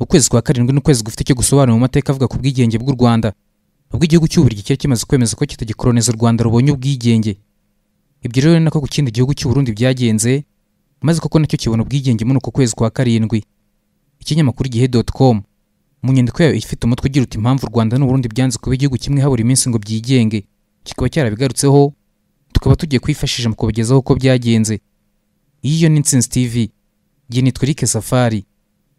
ukwezi kwa karindwi n'ukwezi gufite icyo gusobanura mu mateka avuga ku bwigenge bw'u rwanda ubwo igihugu cy'ububiligi cyari kimaze kwemeza ko kitagikoroniza u rwanda rubonye ubwigenge ibyo rero ni nako ku kindi gihugu cy'uburundi byagenze maze kuko nacyo kibona ubwigenge muri uko kwezi kwa karindwi ikinyamakuru gihe doti komu mu nyandiko yayo ifite umutwe ugira uti impamvu u rwanda n'uburundi byanze kuba igihugu kimwe habura iminsi ngo byigenge kikaba cyarabigarutseho tukaba tugiye kwifashisha mu kubagezaho uko byagenze iyo ni insinzi tv igihe safari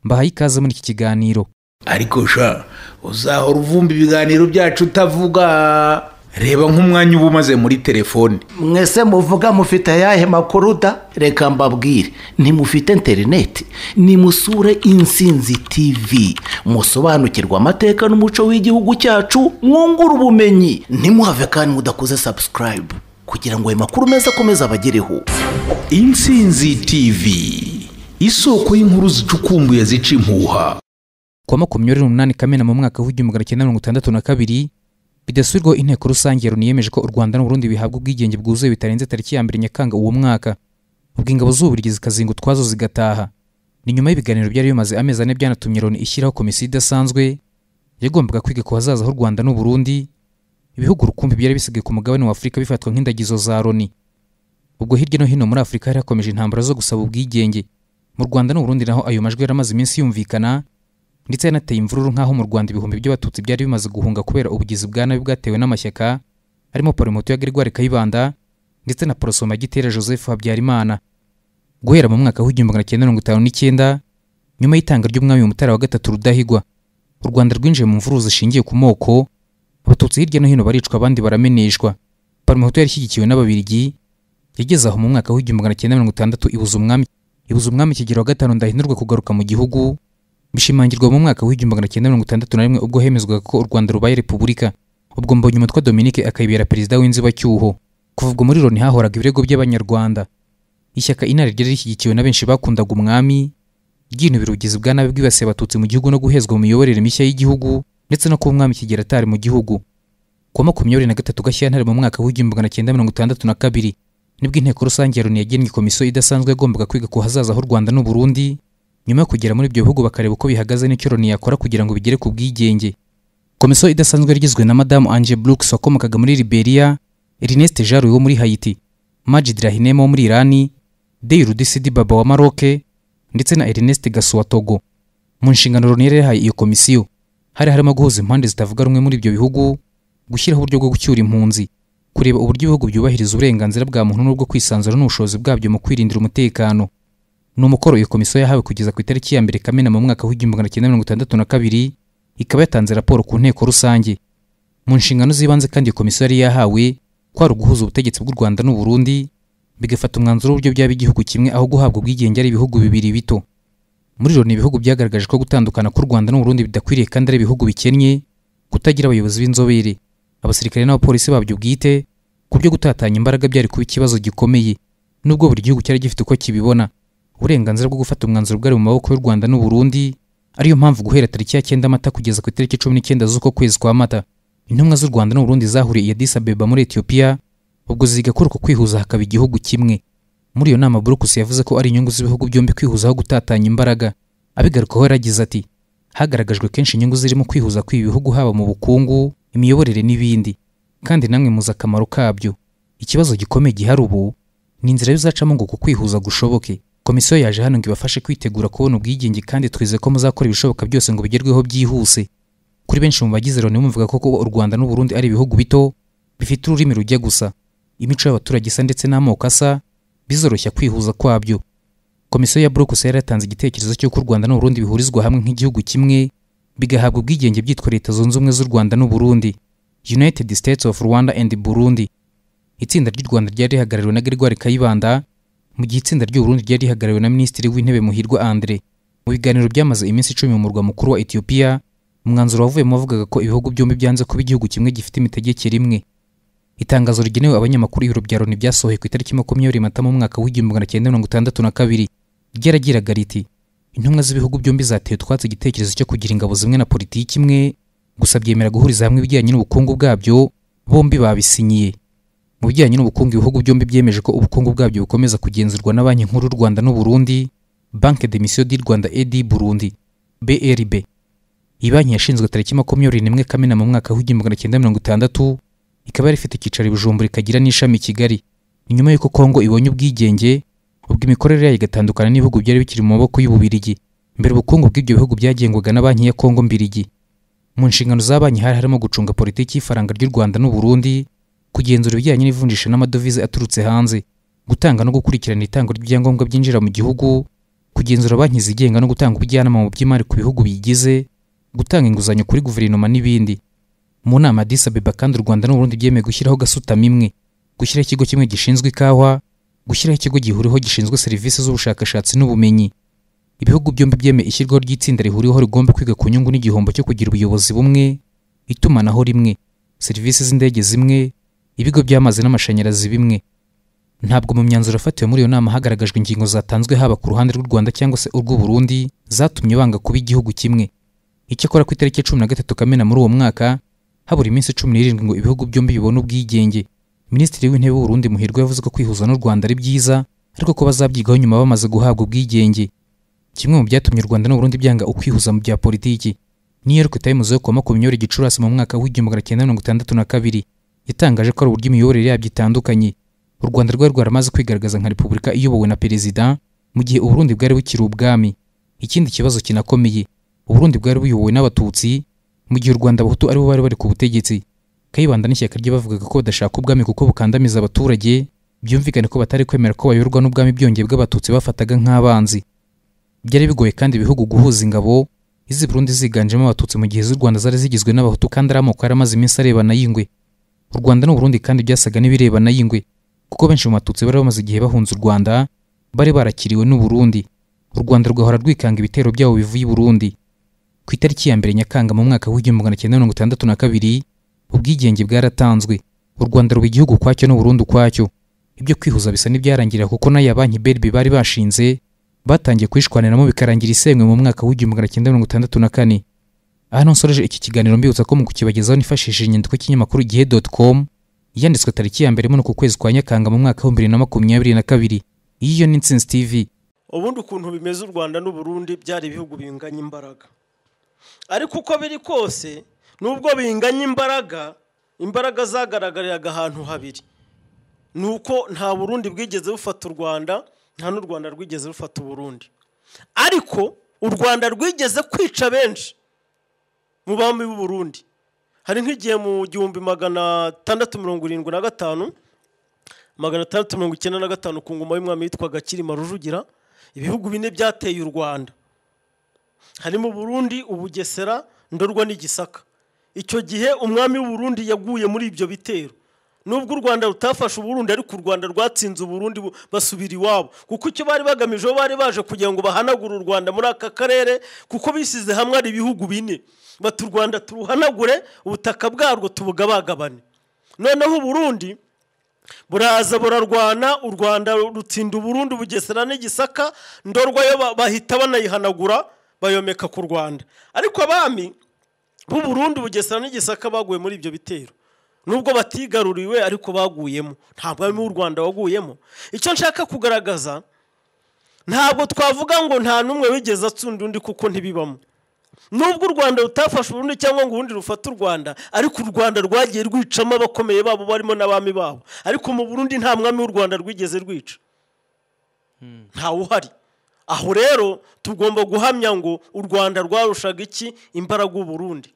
mbahaye ikaze muri iki kiganiro ariko sha uzahora uvumba ibiganiro byacu utavuga reba nk'umwanya uba umaze muri telefone mwese muvuga mufite ayahe makuru da reka mbabwire ntimufite interineti nimusure insinzi tivi musobanukirwa amateka n'umuco w'igihugu cyacu mwungura ubumenyi ntimuhave kandi mudakoze sabusikarayibu kugira ngo ayo makuru meza akomeze abagereho insinzi tivi isoko y'inkuru zicukumbuye zica impuha kuwa makumyabiri n'umunani kamena mu mwaka w'igihumbi magana cyenda mirongo itandatu na kabiri bidasubirwaho inteko rusange runiyemeje ko u rwanda n'uburundi bihabwa ubwigenge bwuzuye bitarenze tariki ya mbere nyakanga uwo mwaka ubwo ingabo z'uburigi zikazinga utwazo zigataha ni nyuma y'ibiganiro byari bimaze amezi ane byanatumye loni ishyiraho komisiyo idasanzwe yagombaga kwiga ku hazaza h'u rwanda n'uburundi ibihugu rukumbi byari bisigaye ku mugabane wa afurika bifatwa nk'indagizo za Roni. ubwo hirya no hino muri afurika hari hakomeje intambara zo gusaba ubwigenge mu rwanda n'uburundi naho ayo majwi yaramaze iminsi yumvikana ndetse yanateye imvururu nk'aho mu rwanda ibihumbi by'abatutsi byari bimaze guhunga kubera ubugizi bwa nabi bwatewe n'amashyaka harimo polimoto ya gerwari kayibanda ndetse na porosoma gitera joseph habyarimana guhera mu mwaka w'igihumbi magana cyenda mirongo itanu n'icyenda nyuma y'itanga ry'umwami mutara wa gatatu rudahigwa u rwanda rwinjiye mu mvururu zishingiye ku moko abatutsi hirya no hino baricwa abandi barameneshwa parimoto yari ishyigikiwe n'ababirigi yageze aho mu mwaka w'igihumbi magana cyenda mirongo itandatu ibuza umwami ibuza umwami kigero wa gatanu ndahindurwa kugaruka mu gihugu bishimangirwa mu mwaka w'igihumbi magana cyenda mirongo itandatu na rimwe ubwo hemezwaga ko u rwanda rubaye repubulika ubwo mbonye umutwa dominique akayibera perezida w'inzibacyuho kuva ubwo muri loni hahoraga ibirego by'abanyarwanda ishyaka inari ryari rishyigikiwe na benshi bakundaga umwami ryinubira ubugizi bwa nabi bwibasiye abatutsi mu gihugu no guhezwa mu miyoborere mishya y'igihugu ndetse no kuba umwami kigero atari mu gihugu kuwa makumyabiri na gatatu gashyantare mu mwaka w'igihumbi magana cyenda mirongo itandatu na kabiri nibwo inteko rusange ya yagennye komisiyo idasanzwe yagombaga kwiga ku hazaza h'u rwanda n'u burundi nyuma yo kugera muri ibyo bihugu bakareba uko bihagaze n'icyo loni yakora kugira ngo bigere ku bwigenge komisiyo idasanzwe yagizwe na madamu ange brooks wakomokaga muri liberia ernest jaru wo muri hayiti majid rahinema wo muri irani deyirudisidi baba wa maroke ndetse na ernest gasu togo mu nshingano loni yari yahaye iyo komisiyo hari harimo guhuza impande zitavuga rumwe muri ibyo bihugu gushyiraho uburyo bwo gucyura impunzi kureba uburyo ibihugu byubahiriza uburenganzira bwa muntu n'ubwo kwisanzura n'ubushobozi bwabyo mu kwirindira umutekano ni umukoro iyo komisiyo yahawe kugeza ku itariki ya mbere kamena mu mwaka w'igihumbi magana cyenda mirongo itandatu na kabiri ikaba yatanze raporo ku nteko rusange mu nshingano z'ibanze kandi iyo komisiyo yari yahawe kwari uguhuza ubutegetsi bw'u rwanda n'u burundi bigafata umwanzuro w'uburyo byaba igihugu kimwe aho guhabwa ubwigenge ari ibihugu bibiri bito muri loni ibihugu byagaragaje ko gutandukana k'u rwanda n'u burundi bidakwiriye kandi ari ibihugu bikennye kutagira abayobozi b'inzobere abasirikare n'abapolisi babyo bwite ku byo gutatanya imbaraga byari kuba ikibazo gikomeye nubwo buri gihugu cyari gifite uko kibibona uburenganzira bwo gufata umwanzuro bwari mu maboko y'u rwanda n’u Burundi ariyo mpamvu guhera tariki ya cyenda mata kugeza ku itariki cumi n'icyenda z'uko kwezi kwa mata intumwa z'u rwanda n'uburundi zahuriye i adis muri etiyopiya ubwo ziga kuri uko kwihuza hakaba igihugu kimwe muri iyo nama burukusi yavuze ko ari inyungu z'ibihugu byombi kwihuzaho gutatanya imbaraga abigarukaho yaragize ati hagaragajwe kenshi inyungu zirimo kwihuza kw'ibi bihugu haba mu bukungu imiyoborere n'ibindi kandi namwe muzi akamaro kabyo ikibazo gikomeye gihari ubu ni inzira bizacamo ngo uku kwihuza gushoboke komisiyo yaje hano ngo ibafashe kwitegura kubona ubwigenge kandi twize ko muzakora ibishoboka byose ngo bigerweho byihuse kuri benshi mu bagize loni muvuga ko u rwanda n'u burundi ari ibihugu bito bifite ururimi rujya gusa imico y'abaturage isa ndetse n'amoko asa bizoroshya kwihuza kwabyo komisiyo ya burokuse yaratanze igitekerezo cy'uko u rwanda n'u burundi bihurizwa hamwe nk'igihugu kimwe bigahabwa ubwigenge byitwa leta zunze ubumwe z'u rwanda n’u Burundi united states of rwanda and burundi itsinda ry'u rwanda ryari rihagarariwe na gregoire kayibanda mu gihe itsinda ry'uburundi ryari rihagarariwe na minisitiri w'intebe muhirwa andre mu biganiro byamaze iminsi icumi mu murwa mukuru wa etiyopiya umwanzuro wavuyemo wavugaga ko ibihugu byombi byanze kuba igihugu kimwe gifite imitegekere imwe itangazo rigenewe abanyamakuru y'ibiro bya ku itariki makumyabiri mata mu mwaka w'igihumbi magana cyenda mirongo itandatu na kabiri ryaragiraga riti intumwa z'ibihugu byombi zateye utwatsi igitekerezo cyo kugira ingabo zimwe na politiki imwe gusa byemera guhuriza hamwe ibijyanye n'ubukungu bwabyo bombi babisinyiye mu bijyanye n'ubukungu ibihugu byombi byemeje ko ubukungu bwabyo bukomeza kugenzurwa na banki nkuru rwanda n'uburundi banki de misiyo di rwanda edi burundi brb iyi banki yashinzwe tariki makumyabiri n'imwe kamena mu mwaka w'igihumbi magana cyenda mirongo itandatu ikaba yari ifite icyicaro i bujumbura ikagira n'ishami i kigali nyuma y'uko kongo ibonye ubwigenge ubwo imikorere yayo igatandukana n'ibihugu byari bikiri mu maboko y'ububirigi mbere ubukungu bw'ibyo bihugu byagengwaga na banki ya kongo mbirigi mu nshingano za banki hari harimo gucunga politiki y'ifaranga ry'u rwanda n'uburundi kugenzura ibijyanye n'ivunjisha n'amadovize aturutse hanze gutanga no gukurikirana itangwa ry'ibyangombwa byinjira mu gihugu kugenzura banki zigenga no gutanga ubujyanama mu by'imari ku bihugu biyigize gutanga inguzanyo kuri guverinoma n'ibindi mu nama ya disabeba kandi u rwanda n'uburundi byemeye gushyiraho gasutamo imwe gushyiraho ikigo kimwe gishinzwe ikawa gushyiraho ikigo gihuriweho gishinzwe serivisi z'ubushakashatsi n'ubumenyi ibihugu byombi byemeye ishyirwaho ry'itsinda rihuriweho rigomba kwiga ku nyungu n'igihombo cyo kugira ubuyobozi bumwe itumanaho rimwe serivisi z'indege zimwe ibigo by'amazi n'amashanyarazi bimwe ntabwo mu myanzuro yafatiwe muri iyo nama hagaragajwe ingingo zatanzwe haba ku ruhande rw'u Rwanda cyangwa se urw'u Burundi zatumye banga kuba igihugu kimwe icyakora ku itariki cumi na gatatu kamena muri uwo mwaka habura iminsi cumi n'irindwi ngo ibihugu byombi bibone ubwigenge minisitiri w'intebe w'urundi muhirwa yavuze ko kwihuza n'u rwanda ari byiza ariko ko bazabyigaho nyuma bamaze guhabwa ubwigenge kimwe mu byatumye u rwanda n'uburundi byanga ukwihuza mu bya politiki niyo rero kwitaye umuze kuwa makumyabiri gicurasi mu mwaka w'igihumbi magana cyenda mirongo itandatu na kabiri yatangaje ko ari uburyo imiyoborere yabyo itandukanye u rwanda rwari rwaramaze kwigaragaza nka repubulika iyobowe na perezida mu gihe uburundi bwari bukiri ubwami ikindi kibazo kinakomeye uburundi bwari buyobowe n'abatutsi mu gihe u rwanda abahutu aribo bari bari ku butegetsi kayibanda n'ishyaka rye bavugaga ko badashaka ubwami kuko bukandamiza abaturage byumvikane ko batari kwemera ko bayoborwa n'ubwami byongeye bw'abatutsi bafataga nk'abanzi byari bigoye kandi ibihugu guhuza ingabo izi burundi ziganjemo abatutsi mu gihe z'u rwanda zari zigizwe n'abahutu kandi ari amoko yari amaze iminsi arebana y'ingwe u rwanda n'uburundi kandi byasaga n'ibirebana y'ingwe kuko benshi mu batutsi bari bamaze igihe bahunze u rwanda bari barakiriwe n'uburundi u rwanda rugahora rwikanga ibitero byabo bivuye i burundi ku itariki ya mbere nyakanga mu mwaka w'igihumbi magana cyenda mirongo itandatu na kabiri ubwigenge bwaratanzwe u rwanda ruba igihugu kwacyo n'uburundi ukwacyo ibyo kwihuza bisa n'ibyarangira kuko n'aya banki berbi bari bashinze batangiye kwishwaniramo bikarangira isenywe mu mwaka w'igihumbi magana cyenda mirongo itandatu na kane aha nonsoreje iki kiganiro mbibutsa ko mu kukibagezaho nifashishije inyandiko y'ikinyamakuru igihe doti komu yanditswe tariki ya mbere muri uku kwezi kwa nyakanga mu mwaka w'ibihumbi bibiri na makumyabiri na kabiri iyo ni insinzi tivi ubundi ukuntu bimeze u rwanda n'uburundi byari ibihugu binganya imbaraga ariko uko biri kose nubwo binganya imbaraga imbaraga zagaragariraga ahantu habiri ni uko nta burundi bwigeze bufata u rwanda nta n'u rwanda rwigeze rufata uburundi ariko u rwanda rwigeze kwica benshi mu bambi b'uburundi hari nk'igihe mu gihumbi magana atandatu mirongo irindwi na gatanu magana atandatu mirongo icyenda na gatanu ku ngoma y'umwami witwaga kirima rujugira ibihugu bine byateye u rwanda harimo burundi ubugesera ndorwa n'igisaka icyo gihe umwami w'uburundi yaguye muri ibyo bitero nubwo u rwanda rutafashe uburundi ariko u rwanda rwatsinze uburundi basubira iwabo kuko icyo bari bagamije bari baje kugira ngo bahanagure u rwanda muri aka karere kuko bisize hamwe ari ibihugu bine bati u rwanda turuhanagure ubutaka bwarwo tubugabagabane noneho uburundi buraza burarwana u rwanda rutsinda uburundi bugesera n'igisaka ndorwa yo bahita banayihanagura bayomeka ku rwanda ariko abami nk'uburundi bugesera n'igisaka baguye muri ibyo bitero nubwo batigaruriwe ariko baguyemo ntabwo harimo u rwanda waguyemo icyo nshaka kugaragaza ntabwo twavuga ngo nta n'umwe wigeze atsunda undi kuko ntibibamo nubwo u rwanda rutafashe ubundi cyangwa ngo ubundi rufate u rwanda ariko u rwanda rwagiye rwicamo abakomeye babo barimo n'abami babo ariko mu burundi nta mwami w'u rwanda rwigeze rwica ntawe uhari aho rero tugomba guhamya ngo u rwanda rwarushaga iki imbaraga Burundi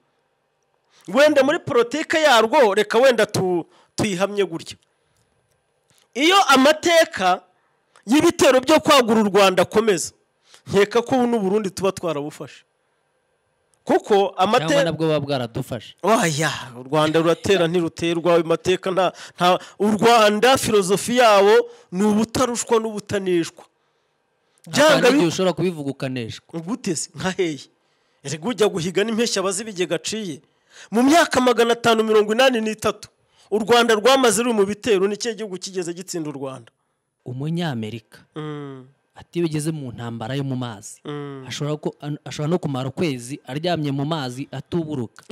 wenda muri politike yarwo reka wenda tuyihamye gutya iyo amateka y'ibitero byo kwagura u rwanda akomeza nkeka ko n'u Burundi tuba twarabufashe kuko amateka nabwo buba bwaradufashe waya oh, u rwanda ruratera ntiruterwa ayo mateka nta u rwanda filozofi yabo ni ubutarushwa n'ubutanishwa byanga ushobora kubivuga ubutesi nka hehe ujya guhiga n'impeshyi abazi ibigega aciye mu myaka magana atanu mirongo inani n'itatu u rwanda rwamaze ruri mu bitero n'ikihe gihugu kigeze gitsinda u rwanda umunyamerika mm. ati iyo mu ntambara yo mu mazi mm. ashobora no kumara ukwezi aryamye mu mazi atuburuka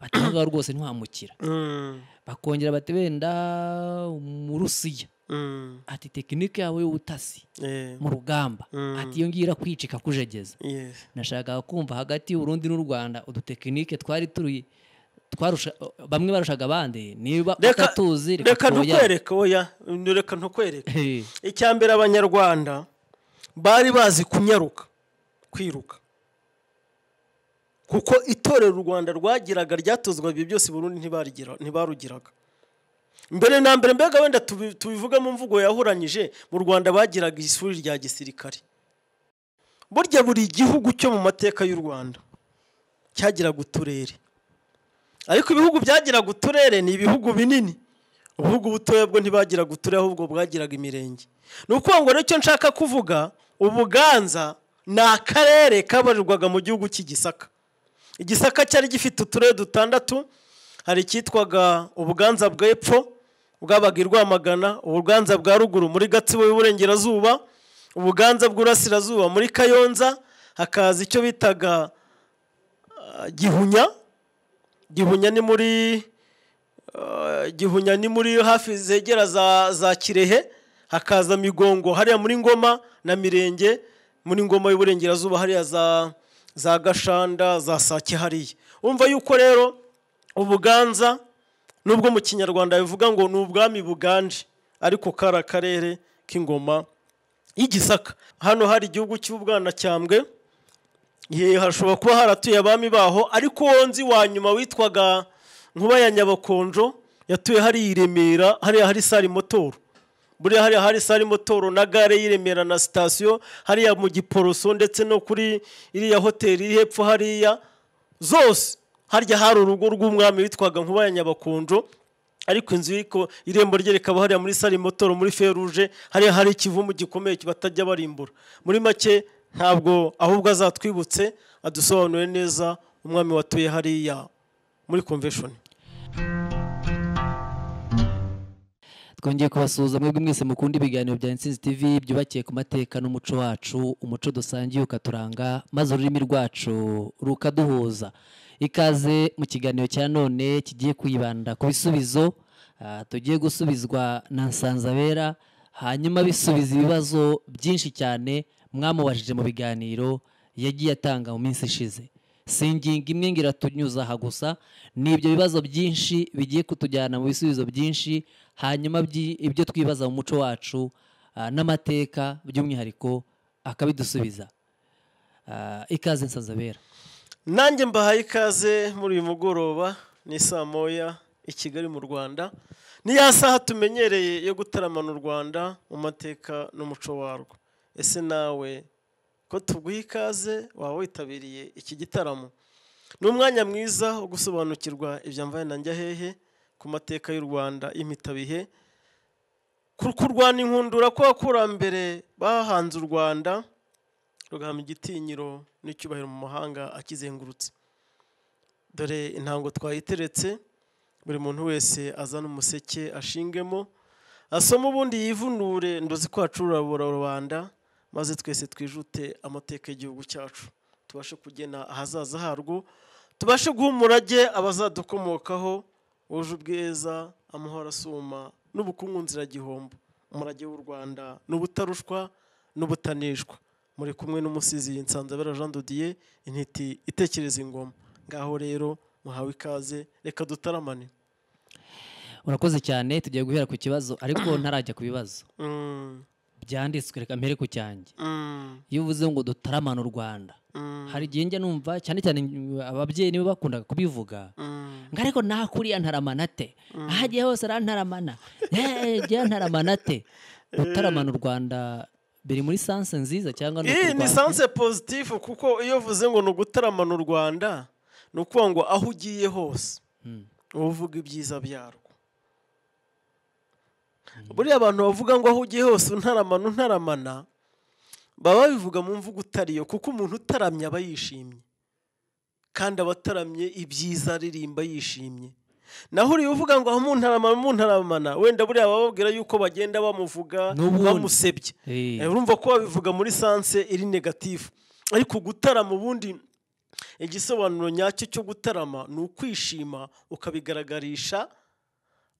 batanga eh. rwose ntiwamukira mm. bakongera bati wenda umurusiya Mm. ati tekinike yawe y'ubutasi mu rugamba mm. ati iyo ngiyo irakwicika kujegeza nashakaga kumva hagati y'urundi n'u rwanda udutekinike twari turi bamwe barushaga abandi niba utatuzi reka ntukwereke oya reka ntukwereke icya mbere abanyarwanda bari bazi kunyaruka kwiruka kuko itorero u rwanda rwagiraga ryatuzwa ibyo byose burundu ntibarugiraga mbere na mbere mbega wenda tubivuge mu mvugo yahuranyije mu rwanda bagiraga ishuri rya gisirikare burya buri gihugu cyo mu mateka y'u rwanda cyagiraga uturere ariko ibihugu byagiraga uturere ni ibihugu binini ubuhugu butoya bwo ntibagiraga uturere ahubwo bwagiraga imirenge ni ukuvuga ngo nicyo nshaka kuvuga ubuganza ni akarere kabarirwaga mu gihugu cy'igisaka igisaka cyari gifite uturere dutandatu hari icyitwaga ubuganza bw'epfo bwabaga i rwamagana ubuganza bwa ruguru muri gatsibo y'uburengerazuba ubuganza bw'urasirazuba muri kayonza hakaza icyo bitaga ah, gihunya gihunya ni muri ah, gihunya ni muri hafi zegera za kirehe hakaza migongo hariya muri ngoma na mirenge muri ngoma y'uburengerazuba hariya za gashanda za sake hariya umva yuko rero ubuganza nubwo mu kinyarwanda bivuga ngo ni ubwami buganje ariko kari akarere k'ingoma y'igisaka hano hari igihugu cy'ubwanacyambwe hashobora kuba haratuye abami baho ariko wonzi wa nyuma witwaga nkuba ya nyabakonjo yatuye hari i remera hariya hari sari motoro buriya hariya hari sari motoro na gare y'i remera na sitasiyo hariya mu giporoso ndetse no kuri iriya hoteli iri hepfo hariya zose harya hari urugo rw'umwami witwaga nkuba ya nyabakunjo ariko inzu irembo rye rikaba hariya muri sare motoro muri feruje hari hari ikivumu gikomeye batajya barimbura muri make ntabwo ahubwo azatwibutse adusobanure neza umwami watuye hariya muri konveshoni twongeye kubasuhuza mwebwe mwese mukunda ibiganiro bya insinzi tv byubakiye ku mateka n'umuco wacu umuco dusangiye ukaturanga maze ururimi rwacu rukaduhuza ikaze mu kiganiro cya none kigiye kwibanda ku bisubizo ah, tugiye gusubizwa na nsanzabera hanyuma bisubiza ibibazo byinshi cyane mwamubajije mu biganiro yagiye atanga mu minsi ishize si ingingo imwe ngo iratunyuza aha gusa ni ibyo bibazo byinshi bigiye kutujyana mu bisubizo byinshi hanyuma ibyo twibaza mu muco wacu ah, n'amateka by'umwihariko akabidusubiza ah, ikaze nsazabera nanjye mbahaye ikaze muri uyu mugoroba ni saa moya i kigali mu rwanda ni ya saha tumenyereye yo gutaramana u rwanda mu mateka n'umuco warwo ese nawe ko tuguha ikaze waba witabiriye iki gitaramo ni umwanya mwiza wo gusobanukirwa ibya mvana na njya hehe ku mateka y'u rwanda impitabihe kurwana inkundura kw'abakurambere bahanze u rwanda rugahama igitinyiro n'icyubahiro mu mahanga akizengurutse dore intango twayiteretse buri muntu wese azana umuseke ashingemo asoma ubundi yivunure ndozi kwacu hacurabura rubanda maze twese twijute amateka y'igihugu cyacu tubashe kugena ahazaza harwo tubashe guha umurage abazadukomokaho wuje ubwiza amahoro asuma n'ubukungu nziragihombo umurage w'u rwanda n’ubutarushwa n'ubutanishwa muri kumwe n'umusizi nsanzabera jean dodiye intiti itekereza ingoma ngaho rero muhawe ikaze reka dutaramane urakoze cyane tugiye guhera ku kibazo ariko ntarajya ku bibazo mm. byanditswe reka mbere ku cyanjye mm. iyo uvuze ngo dutaramane u rwanda Mm. hari igihe njya numva cyane cyane ababyeyi nibo bakundaga kubivuga mm. ngo ariko naho kuriya ntaramana mm. hose arantaramana njya ntaramana eh, eh, te eh. gutaramana u rwanda biri muri sanse nziza cyangwa ni sanse pozitifu kuko iyo uvuze ngo ni ugutaramana u rwanda ni ukuvuga ngo aho ugiye hose hmm. uvuga ibyiza byarwo hmm. buriya abantu bavuga ngo aho ugiye hose untaramana untaramana baba babivuga mu mvugo utariyo kuko umuntu utaramye aba yishimye kandi abataramye ibyiza aririmba yishimye naho uriya uvuga ngo aho umuntu aramana umuntu aramana wenda buriya bababwira yuko bagenda bamuvuga bamusebye eh. eh, urumva ko babivuga muri sanse iri negatifu ariko gutarama ubundi igisobanuro nyacyo cyo gutarama ni ukwishima ukabigaragarisha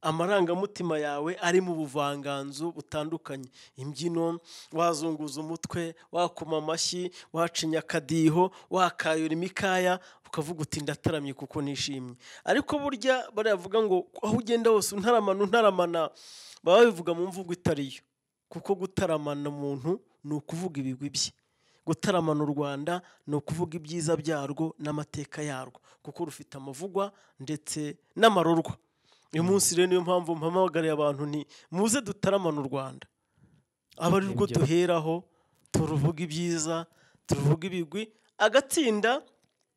amarangamutima yawe ari mu buvanganzo butandukanye imbyino wazunguza umutwe wakuma amashyi wacinya akadiho wakayura imikaya ukavuga uti ndataramye kuko nishimye ariko burya baravuga ngo aho ugenda hose untaramana untaramana baba babivuga mu mvugo itari yo kuko gutaramana umuntu ni ukuvuga ibigwi bye gutaramana u rwanda ni ukuvuga ibyiza byarwo n'amateka yarwo kuko rufite amavugwa ndetse n'amarorwa uyu munsi rero niyo mpamvu mpamagariye abantu ni muze dutaramana u rwanda aba ari rwo duheraho turuvuga ibyiza turuvuga ibigwi agatsinda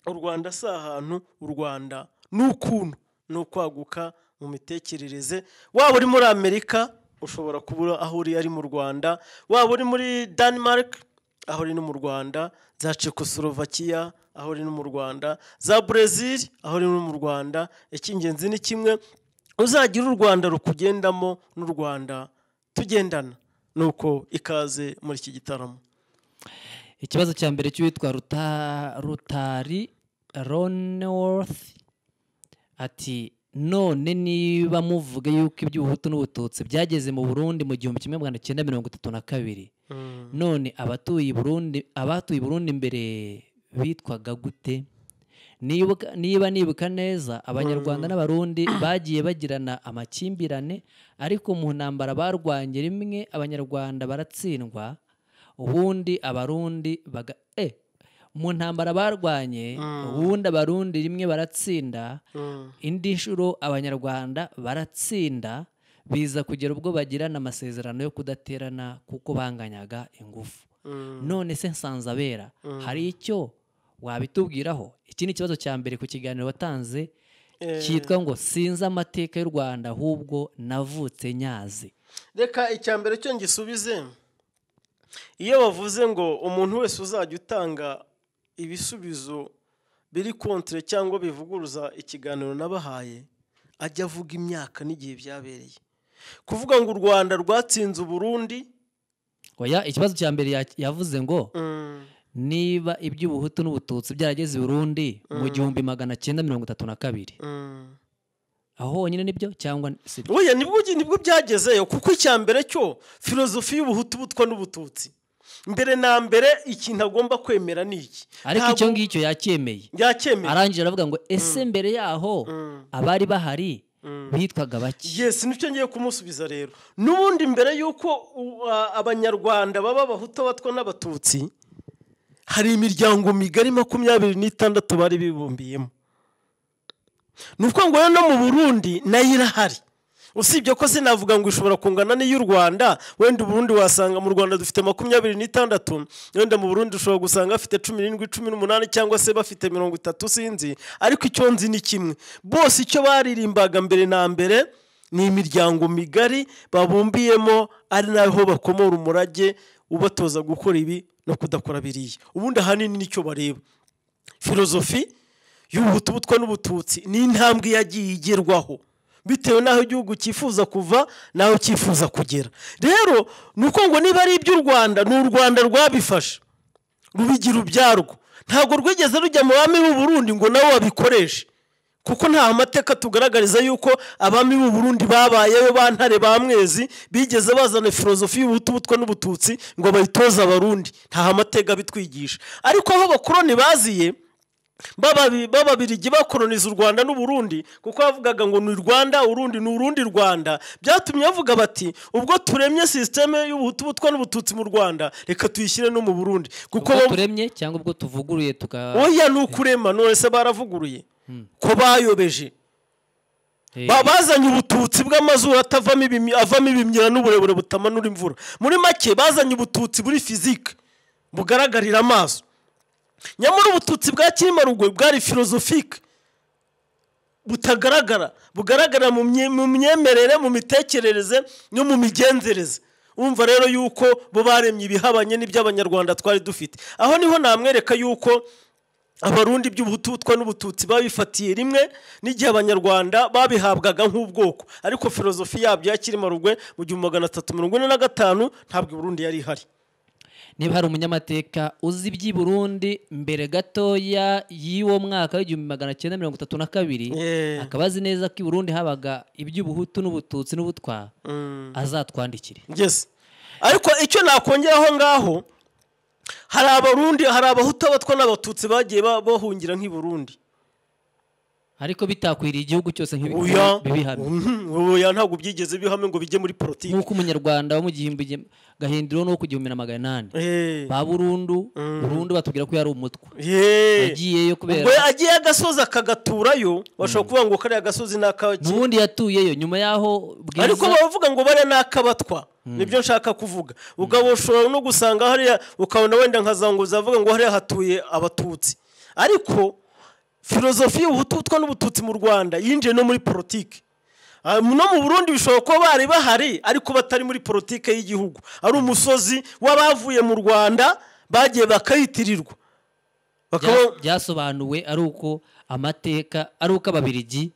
u rwanda si ahantu u rwanda ni ukuntu ni ukwaguka mu mitekerereze waba uri muri amerika ushobora kubura aho uri ari mu rwanda waba uri muri denmark aho uri no mu rwanda za cekoslovakiya aho uri no mu rwanda za brezil aho uri no mu rwanda icy'ingenzi ni kimwe uzagira u rwanda rukugendamo n'u rwanda tugendana nuko ikaze muri iki gitaramo ikibazo cya mbere cy'uwitwa rutari roneworth ati none niba muvuga yuko iby'ubuhutu n'ubututsi byageze mu burundi mu gihumbi kimwe magana cyenda mirongo itatu na kabiri mm. none abatuye abatuye burundi mbere bitwaga gute niba nibuka neza abanyarwanda mm. n'abarundi bagiye bagirana amakimbirane ariko mu ntambara barwanye rimwe abanyarwanda baratsindwa ubundi abarundi baga e mu ntambara barwanye mm. ubundi abarundi rimwe baratsinda mm. indi nshuro abanyarwanda baratsinda biza kugera ubwo bagirana amasezerano yo kudaterana kuko banganyaga ingufu none se nsanzabera hari icyo wabitubwiraho iki ni ikibazo cya mbere ku kiganiro watanze eh. cyitwa ngo sinzi amateka y'u rwanda ahubwo navutse nyazi reka icya mbere cyo ngisubize iyo bavuze ngo umuntu wese uzajya utanga ibisubizo biri kontire cyangwa bivuguruza ikiganiro nabahaye ajya avuga imyaka n'igihe byabereye kuvuga ngo u rwanda rwatsinze uburundi ikibazo cya mbere yavuze ngo mm. niba iby'ubuhutu n'ubututsi byarageze i burundi mu mm. gihumbi magana cyenda mirongo itatu na kabiri mm. aho honyine nibyo cyangwa si nibwo byagezeyo kuko icya mbere cyo filozofi y'ubuhutu butwa n'ubututsi mbere na mbere ikintu agomba kwemera ni iki ariko icyo ngicyo yacyemeye yacyemeye arangije aravuga ngo mm. ese mbere yaho abari bahari bitwaga bake yesi nicyo ngiye kumusubiza rero n'ubundi mbere y'uko abanyarwanda baba abahutu abatwa n'abatutsi hari imiryango migari makumyabiri n'itandatu bari bibumbiyemo ni uko ngo no mu burundi nayo irahari usibye ko sinavuga ngo ishobora kungana n'iy'u rwanda wenda uburundi wasanga mu rwanda dufite makumyabiri n'itandatu wenda mu burundi ushobora gusanga bafite cumi n'indwi cumi n'umunani cyangwa se bafite mirongo itatu sinzi ariko icyo nzi ni kimwe bose icyo baririmbaga mbere na mbere ni imiryango migari babumbiyemo ari naho bakomora umurage ubatoza gukora ibi no kudakora biriya ubundi ahanini nicyo bareba filozofi y'ubuhutu n'ubututsi ni intambwe yagiye igerwaho bitewe n'aho igihugu cyifuza kuva n'aho cyifuza kugera rero ni uko ngo niba ari iby'u rwanda ni u rwanda rwabifashe rubigira ubyarwo ntabwo rwigeze rujya mu bami b'uburundi ngo nawe wabikoreshe kuko nta mateka tugaragariza y'uko abami b'u Burundi babayeyo ba ntare ba bigeze bazana filozofi y'ubutubutwa n'ubututsi ngo bayitoze abarundi nta mateka bitwigisha ariko aho abakoroni baziye bababirigi bakoroniza u rwanda n’u Burundi kuko bavugaga ngo ni rwanda urundi ni urundi rwanda byatumye bavuga bati ubwo turemye sisiteme y'ubutubutwa n'ubututsi mu rwanda reka tuyishyire no mu burundi kuko turemye cyangwa ubwo tuvuguruye tuka oya ni ukurema none se baravuguruye Hmm. ko bayobeje bazanye ubututsi bw'amazuru avamo ibimyira n'uburebure butamanura imvura muri make bazanye ubututsi buri fizike bugaragarira amaso nyamara ubututsi bwa kimarugwe bwari filozofike butagaragara bugaragara mu myemerere mu mitekerereze no mu migenzereze wumva rero yuko bo baremye ibihabanye n'iby'abanyarwanda twari dufite aho niho namwereka yuko abarundi by'ubututwa n'ubututsi babifatiye rimwe n'igihe abanyarwanda babihabwaga nk'ubwoko ariko filozofi yabyo ya kirima rugwe mu gihumbi magana atatu mirongo ine na gatanu ntabwo i burundi yari ihari niba hari umunyamateka uzi iby'i burundi mbere gatoya y'uwo mwaka w'igihumbi magana cyenda mirongo itatu na kabiri akaba azi neza ko i burundi habaga iby'ubuhutu n'ubututsi n'ubutwa mm. azatwandikire ariko icyo nakongeraho ngaho hari abarundi hari abahutu abatwa n'abatutsi bagiye bahungira nk'i burundi ariko bitakwiriye igihugu cyose nk'ibihamye ubuya ntabwo byigeze bihame ngo bijye muri politiki nk'uko umunyarwanda wo mu gihimbi gahindiro no ku gihumbi na magana inani eh. ba burundu mm. burundu batubwira ko yari umutwe yagiyeyo eh. kubera agiye agasozi akagaturayo bashobora mm. kuvuga ngo kariya gasozi ni akabakire n'ubundi yatuyeyo nyuma yaho bwiza ariko baravuga ngo bariya ni akabatwa mm. nibyo nshaka kuvuga ubwo ushobora no gusanga hariya ukabona wenda nka zanguza avuga ngo hariya hatuye abatutsi ariko filozofi y'ubututwa n'ubututsi mu rwanda yinjiye no muri politiki ah, no mu burundi bishobora kuba bari bahari ariko batari muri politiki y'igihugu ari umusozi w'abavuye mu rwanda bagiye bakayitirirwa byasobanuwe ari uko amateka ari uko ababirigi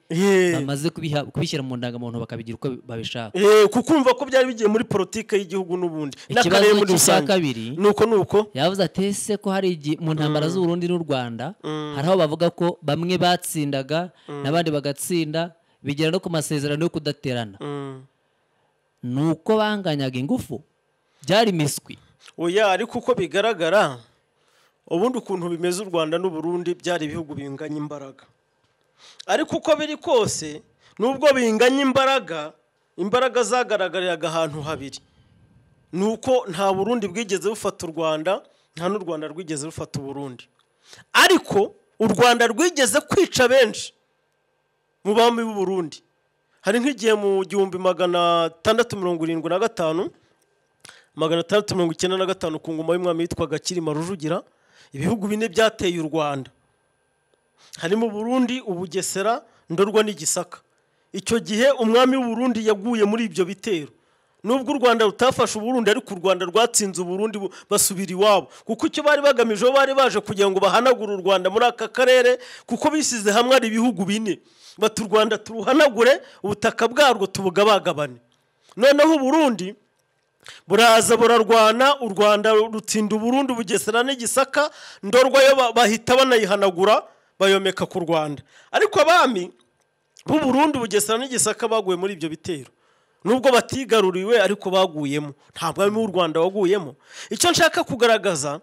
bamaze kubishyira mu ndangamuntu bakabigira uko babishaka kukumva ko byari bigiye muri politiki y'igihugu n'ubundi n'akarere muri rusange nuko nuko yavuze atese ko hari igihe mu ntambara mm. z'uburundi n'u rwanda mm. hari aho bavuga ko bamwe batsindaga mm. n'abandi bagatsinda bigera no ku masezerano yo kudaterana ni uko banganyaga ingufu byari miswi oya ariko uko bigaragara ubundi ukuntu bimeze u rwanda n'uburundi byari ibihugu binganya imbaraga ariko uko biri kose nubwo binganya imbaraga imbaraga zagaragariraga ahantu habiri ni uko nta burundi bwigeze bufata u rwanda nta n'u rwanda rwigeze rufata uburundi ariko u rwanda rwigeze kwica benshi mu bami b'uburundi hari nk'igihe mu gihumbi magana atandatu mirongo irindwi na gatanu magana atandatu mirongo icyenda na gatanu ku ngoma y'umwami witwaga kirima rujugira ibihugu bine byateye u rwanda harimo burundi ubugesera ndorwa n'igisaka icyo gihe umwami w'uburundi yaguye muri ibyo bitero nubwo u rwanda rutafashe uburundi ariko u rwanda rwatsinze uburundi basubira iwabo kuko icyo bari bagamije bari baje kugira ngo bahanagure u rwanda muri aka karere kuko bisize hamwe ari ibihugu bine bati u rwanda turuhanagure ubutaka bwarwo tubugabagabane noneho uburundi buraza burarwana u rwanda rutsinda uburundi bugesera n'igisaka ndorwayo bahita banayihanagura bayomeka ku rwanda ariko abami b’uburundu bugesera n'igisaka baguye muri ibyo bitero nubwo batigaruriwe ariko baguyemo ntabwo ari n'u rwanda waguyemo icyo nshaka kugaragaza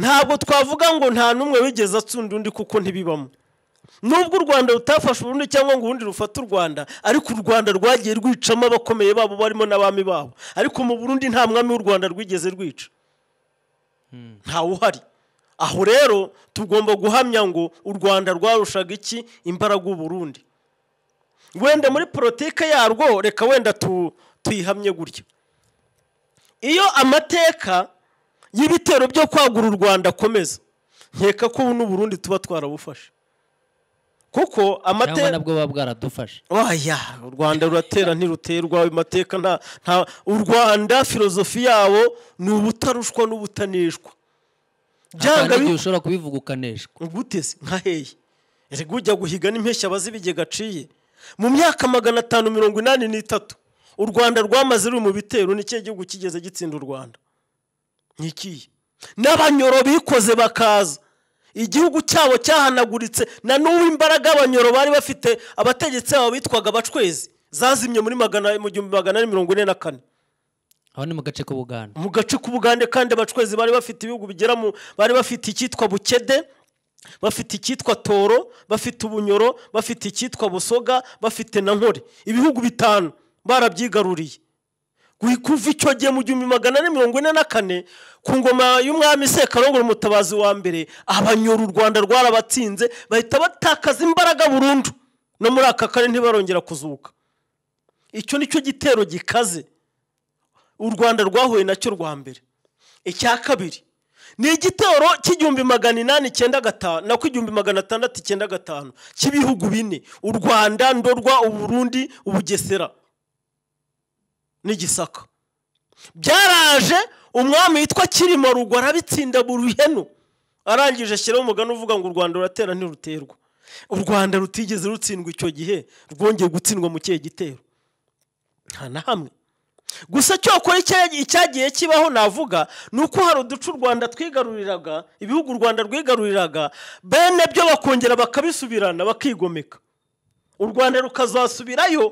ntabwo twavuga ngo nta n'umwe wigeze atsunda undi kuko ntibibamo nubwo u rwanda rutafashe ubundi cyangwa ngo urundi rufate u rwanda ariko u rwanda rwagiye rwicamo abakomeye babo barimo n'abami babo ariko mu burundi nta mwami w'u rwanda rwigeze rwica hmm. ntawe uhari aho rero tugomba guhamya ngo u rwanda rwarushaga iki imbaraga u burundi wenda muri politike yarwo reka wenda tuyihamye gutya iyo amateka y'ibitero byo kwagura u rwanda akomeza nkeka ko ubu n'uburundi tuba twarabufashe kuko amateka nabwo buba bwaradufashe waya oh, u rwanda ruratera ntiruterwa amateka nta u rwanda filozofi yabo ni ubutarushwa n'ubutanishwa byanga n'igihe ushobora kubivuga ukaneshwa ubuteze nka hehe reka ujya guhiga n’impeshya abazi gaciye mu myaka magana atanu mirongo inani n'itatu u rwanda rwamaze ruri mu bitero ni ikihe gihugu kigeze gitsinda u rwanda ni ikihe n'abanyoro bikoze bakaza igihugu cyabo cyahanaguritse na n'ubu imbaraga abanyoro bari bafite abategetsi babo bitwaga abacwezi zazimye muri magana mu gihumbi magana ane mirongo ine na kane aho ni mu gace k'ubugande mu gace k'ubugande kandi abacwezi bari bafite ibihugu bigera mu bari bafite icyitwa bukede bafite icyitwa toro bafite ubunyoro bafite icyitwa busoga bafite na nkore ibihugu bitanu barabyigaruriye kuva icyo gihe mu gihumbi magana ane mirongo ine na kane ku ngoma y'umwami sekarongoro umutabazi wa mbere abanyura u rwanda rwarabatsinze bahita batakaza imbaraga burundu no muri aka karere ntibarongera kuzuka icyo ni cyo gitero gikaze u rwanda rwahuye nacyo rwa mbere icya kabiri ni igitero cy'igihumbi magana inani icyenda gatanu nako igihumbi magana atandatu icyenda gatanu cy'ibihugu bine u rwanda ndorwa uburundi ubugesera n'igisaka byaraje umwami witwa kirimo rugwa arabitsinda mu arangije ashyiraho umugani uvuga ngo u rwanda ruratera ntiruterwa u rwanda rutigeze rutsindwa icyo gihe rwongeye gutsindwa mu kihe gitero nta na hamwe gusa cyokora icyagiye kibaho navuga ni uko hari uduce u rwanda twigaruriraga ibihugu u rwanda rwigaruriraga bene byo bakongera bakabisubirana bakigomeka u rwanda rukazasubirayo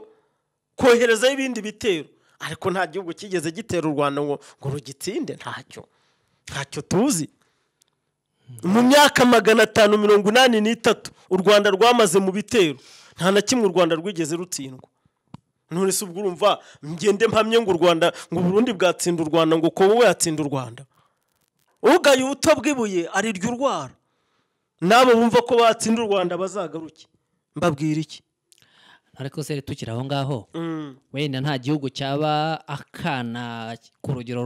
koherezaho ibindi bitero ariko nta gihugu kigeze gitera u rwanda ngo ngo rugitsinde ntacyo ntacyo tuzi mu myaka magana atanu mirongo inani n'itatu u rwanda rwamaze mu bitero nta na kimwe u rwanda rwigeze rutsindwa none se ubwo urumva ngende mpamye ngo u rwanda ngo uburundi bwatsinda u rwanda ngo ko wowe yatsinda u rwanda ugaye ubuto bw'ibuye arirya urwara n'abo bumva ko batsinda u rwanda bazagaruke mbabwira iki ariko se tukiri aho ngaho mm. wenda nta gihugu cyaba akana ku rugero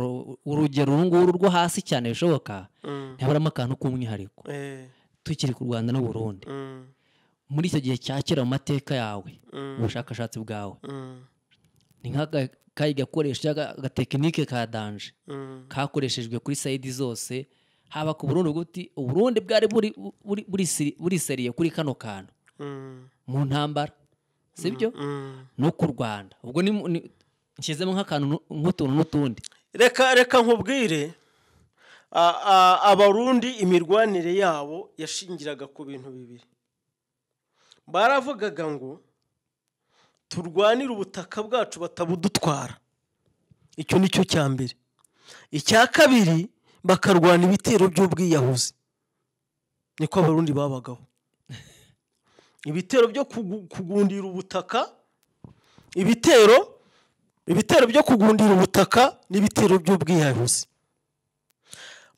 urugero uru nguru rwo hasi cyane bishoboka mm. ntihaburamo akantu k'umwihariko eh. tukiri ku rwanda n’u Burundi mm. muri icyo gihe cyakira mu mateka yawe ubushakashatsi bwawe ni nk'aka gakoresho agatekinike ka danje kakoreshejwe kuri sayidi zose haba ku burundi buti uburundi bwari buri seriye kuri kano kantu mu ntambara byo mm, mm. no ku rwanda ubwo nshyizemo nk'akantu nk'utuntu n'utundi reka reka nkubwire abarundi imirwanire yabo yashingiraga ku bintu bibiri baravugaga ngo turwanire ubutaka bwacu batabudutwara icyo ni cyo cya mbere icya kabiri bakarwana ibitero by'ubwiyahuzi niko abarundi babagaho ibitero byo kugundira ubutaka ibitero ibitero byo kugundira ubutaka n'ibitero by'ubwiyahuzi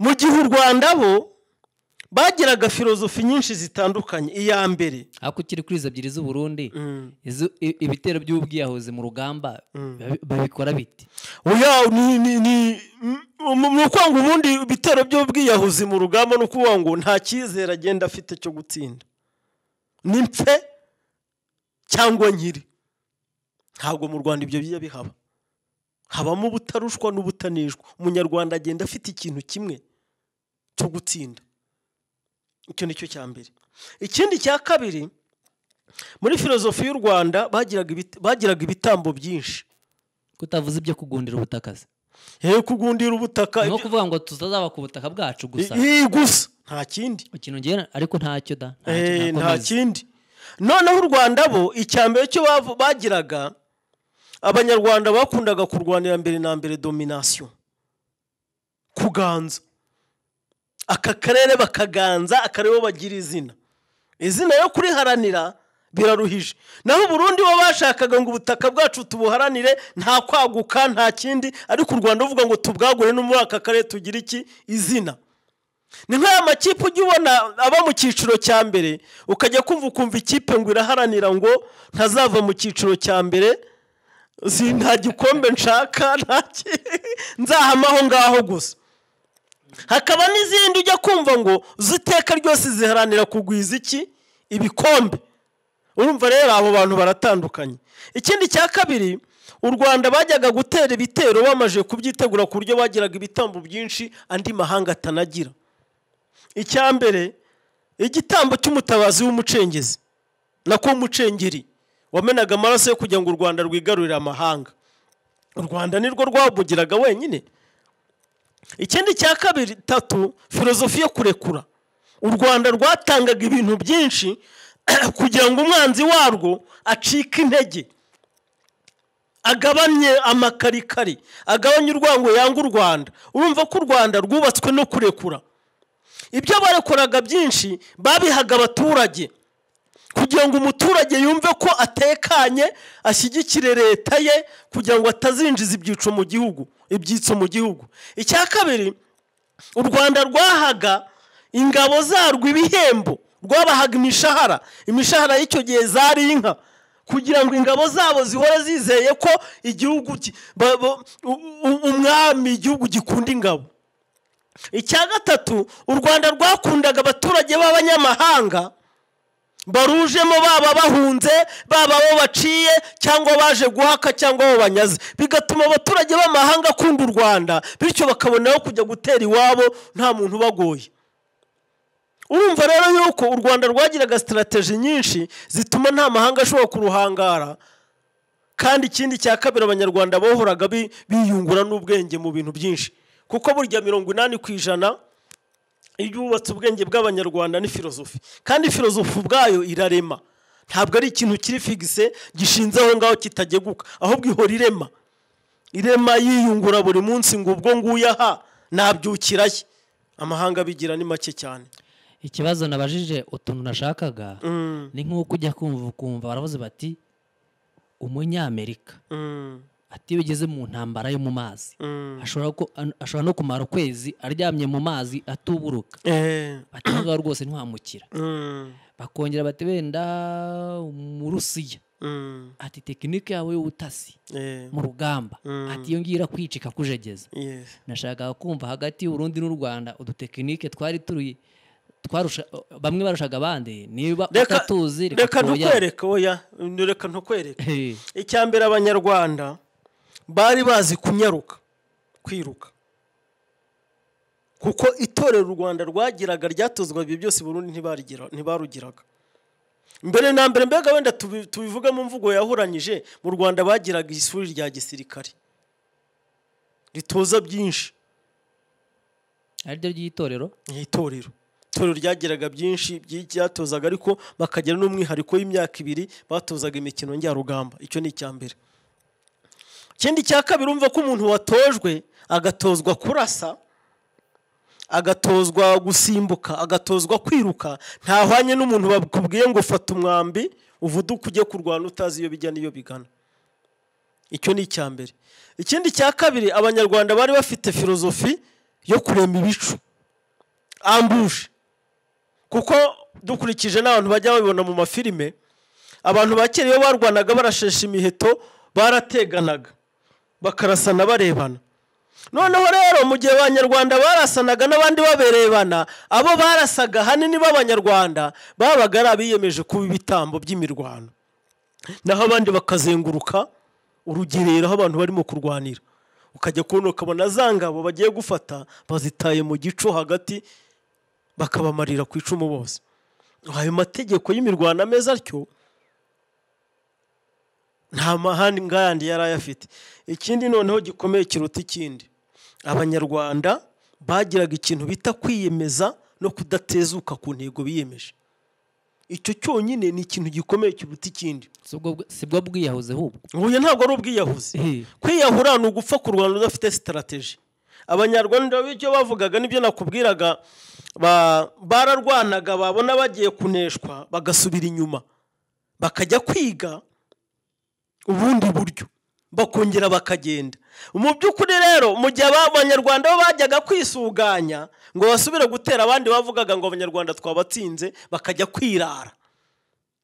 mu gihe u rwanda bo bagiraga filozofi nyinshi zitandukanye iya mbere ariko ukiri kuri izo ebyiri z'uburundi mm. ibitero by'ubwiyahuzi mu rugamba mm. babikora biti ni ukwanga ubundi ibitero by'ubwiyahuzi mu rugamba ni ukuvuga ngo nta cyizere agenda afite cyo gutsinda ni cyangwa nkiri ntabwo mu rwanda ibyo bijya bihaba habamo ubutarushwa n'ubutanishwa umunyarwanda agenda afite ikintu kimwe cyo gutsinda icyo ni cyo cya mbere ikindi cya kabiri muri filozofi y'u rwanda bagiraga ibitambo byinshi kutavuze ibyo kugundira ubutaka se eh, kugundira ubutaka ni ukuvuga ngo tutazaba ku butaka bwacu gusa gusa nta kindi ariko ntacyo da eh, nta kindi noneho u rwanda bo icya cyo bagiraga abanyarwanda bakundaga kurwanira mbere na mbere dominasiyo kuganza aka karere bakaganza akarere bagira izina izina yo kuriharanira biraruhije naho uburundi bo bashakaga ngo ubutaka bwacu tubuharanire nta kwaguka nta kindi ariko u rwanda uvuga ngo tubwagure n’umwaka muri karere tugira iki izina ni nk'aya makipe ujya ubona aba mu cyiciro cya mbere ukajya kumva ukumva ikipe ngo iraharanira ngo ntazava mu cyiciro cya mbere nta gikombe nshaka nzahama aho ngaho gusa hakaba n'izindi ujya kumva ngo ziteka ryose ziharanira kugwiza iki ibikombe urumva rero abo bantu baratandukanye ikindi cya kabiri u rwanda bajyaga gutera ibitero bamaze kubyitegura ku buryo bagiraga ibitambo byinshi andi mahanga atanagira icya mbere igitambo cy'umutabazi w'umucengezi nako umucengeri wamenaga amaraso yo kugira ngo u rwanda rwigarurire amahanga u rwanda nirwo rwabugiraga wenyine ikindi cya kabiri tatu filozofi yo kurekura u rwanda rwatangaga ibintu byinshi kugira ngo umwanzi warwo acike intege agabanye amakarikari agabanye urwango yanga u rwanda urumva ko u rwanda rwubatswe no kurekura ibyo barakoraga byinshi babihaga abaturage kugira ngo umuturage yumve ko atekanye ashyigikire leta ye kugira ngo atazinjiza ibyiciro mu gihugu ibyitso mu gihugu icya kabiri u rwanda rwahaga ingabo zarwo ibihembo rwabahaga imishahara imishahara y'icyo gihe zari inka kugira ngo ingabo zabo zihore zizeye ko igihugu umwami igihugu gikunda ingabo icya gatatu u rwanda rwakundaga abaturage b'abanyamahanga barujemo baba bahunze baba abo baciye cyangwa baje guhaka cyangwa abo banyaze bigatuma abaturage b'amahanga akunda u rwanda bityo bakabonaho kujya gutera iwabo nta muntu ubagoye urumva rero yuko u rwanda rwagiraga sitarategi nyinshi zituma nta mahanga ashobora kuruhangara kandi ikindi cya kabiri abanyarwanda bohoraga biyungura n'ubwenge mu bintu byinshi kuko burya mirongo inani ku ijana iyo wubatse ubwenge bw'abanyarwanda ni filozofi kandi filozofi ubwayo irarema ntabwo ari ikintu kiri fixe gishinze aho ngaho kitageguka ahubwo ihora irema irema yiyungura buri munsi ngo ubwo nguyu aha nabyukiraye amahanga abigira ni make cyane ikibazo nabajije utuntu nashakaga mm. ni nk'uko ujya kumva ukumva baravuze bati umunyamerika mm. ati ugeze mu ntambara yo mu mazi mm. ashobora no kumara ukwezi aryamye mu mazi atuburuka batanga eh. rwose ntiwamukira mm. bakongera bati wenda mu rusiya mm. ati tekinike yawe y'ubutasi eh. mu rugamba ati iyo ngiyo irakwicika kujegeza nashakaga kumva hagati y’urundi n'u rwanda udutekinike twari turi bamwe barushaga abandi niba utatuzi reka ntukwereke oya reka ntukwereke eh. icya mbere abanyarwanda bari bazi kunyaruka kwiruka kuko itorero u rwanda rwagiraga ryatozwaga ibi byose burundu ntibarugiraga mbere na mbere mbega wenda tubivuge mu mvugo yahuranyije mu rwanda bagiraga ishuri rya gisirikare ritoza byinshi ariryo ry'itorero ni itorero itorero ryagiraga byinshi ryatozaga ariko bakagira n'umwihariko w'imyaka ibiri batozaga imikino njyarugamba icyo ni icya mbere ikindi cya kabiri urumva ko umuntu watojwe agatozwa kurasa agatozwa gusimbuka agatozwa kwiruka ntahwanye n'umuntu bakubwiye ngo fata umwambi uvuduke ujye kurwana utazi iyo bijya n'iyo bigana icyo ni icya mbere ikindi cya kabiri abanyarwanda bari bafite filozofi yo kurema ibicu ambuje kuko dukurikije n'abantu bajya babibona mu mafilime abantu ba iyo barwanaga barashesha imiheto barateganaga bakarasana barebana noneho rero mu gihe abanyarwanda barasanaga n'abandi baberebana abo barasaga ahanini b'abanyarwanda babaga ari abiyemeje kuba ibitambo by'imirwano naho abandi bakazenguruka urugerero aho abantu barimo kurwanira ukajya kubona ukabona za ngabo bagiye gufata bazitaye mu gico hagati bakabamarira ku icumu bose ayo mategeko y'imirwano ameza atyo nta mahandi ngayandi yari ayafite ikindi noneho gikomeye kiruta ikindi abanyarwanda bagiraga ikintu bita kwiyemeza no kudatezuka ku ntego biyemeje icyo cyonyine ni ikintu gikomeye kiruta ikindi sibwo bwiyahuze ahubwo ubuye ntabwo ari ubwiyahuze kwiyahura ni ugupfa ku rwanda udafite sitarategi abanyarwanda ibyo bavugaga nibyo nakubwiraga bararwanaga babona bagiye kuneshwa bagasubira inyuma bakajya kwiga ubundi buryo bakongera bakagenda mu by'ukuri rero mu gihe abanyarwanda bo bajyaga kwisuganya ngo basubire gutera abandi bavugaga ngo abanyarwanda twabatsinze bakajya kwirara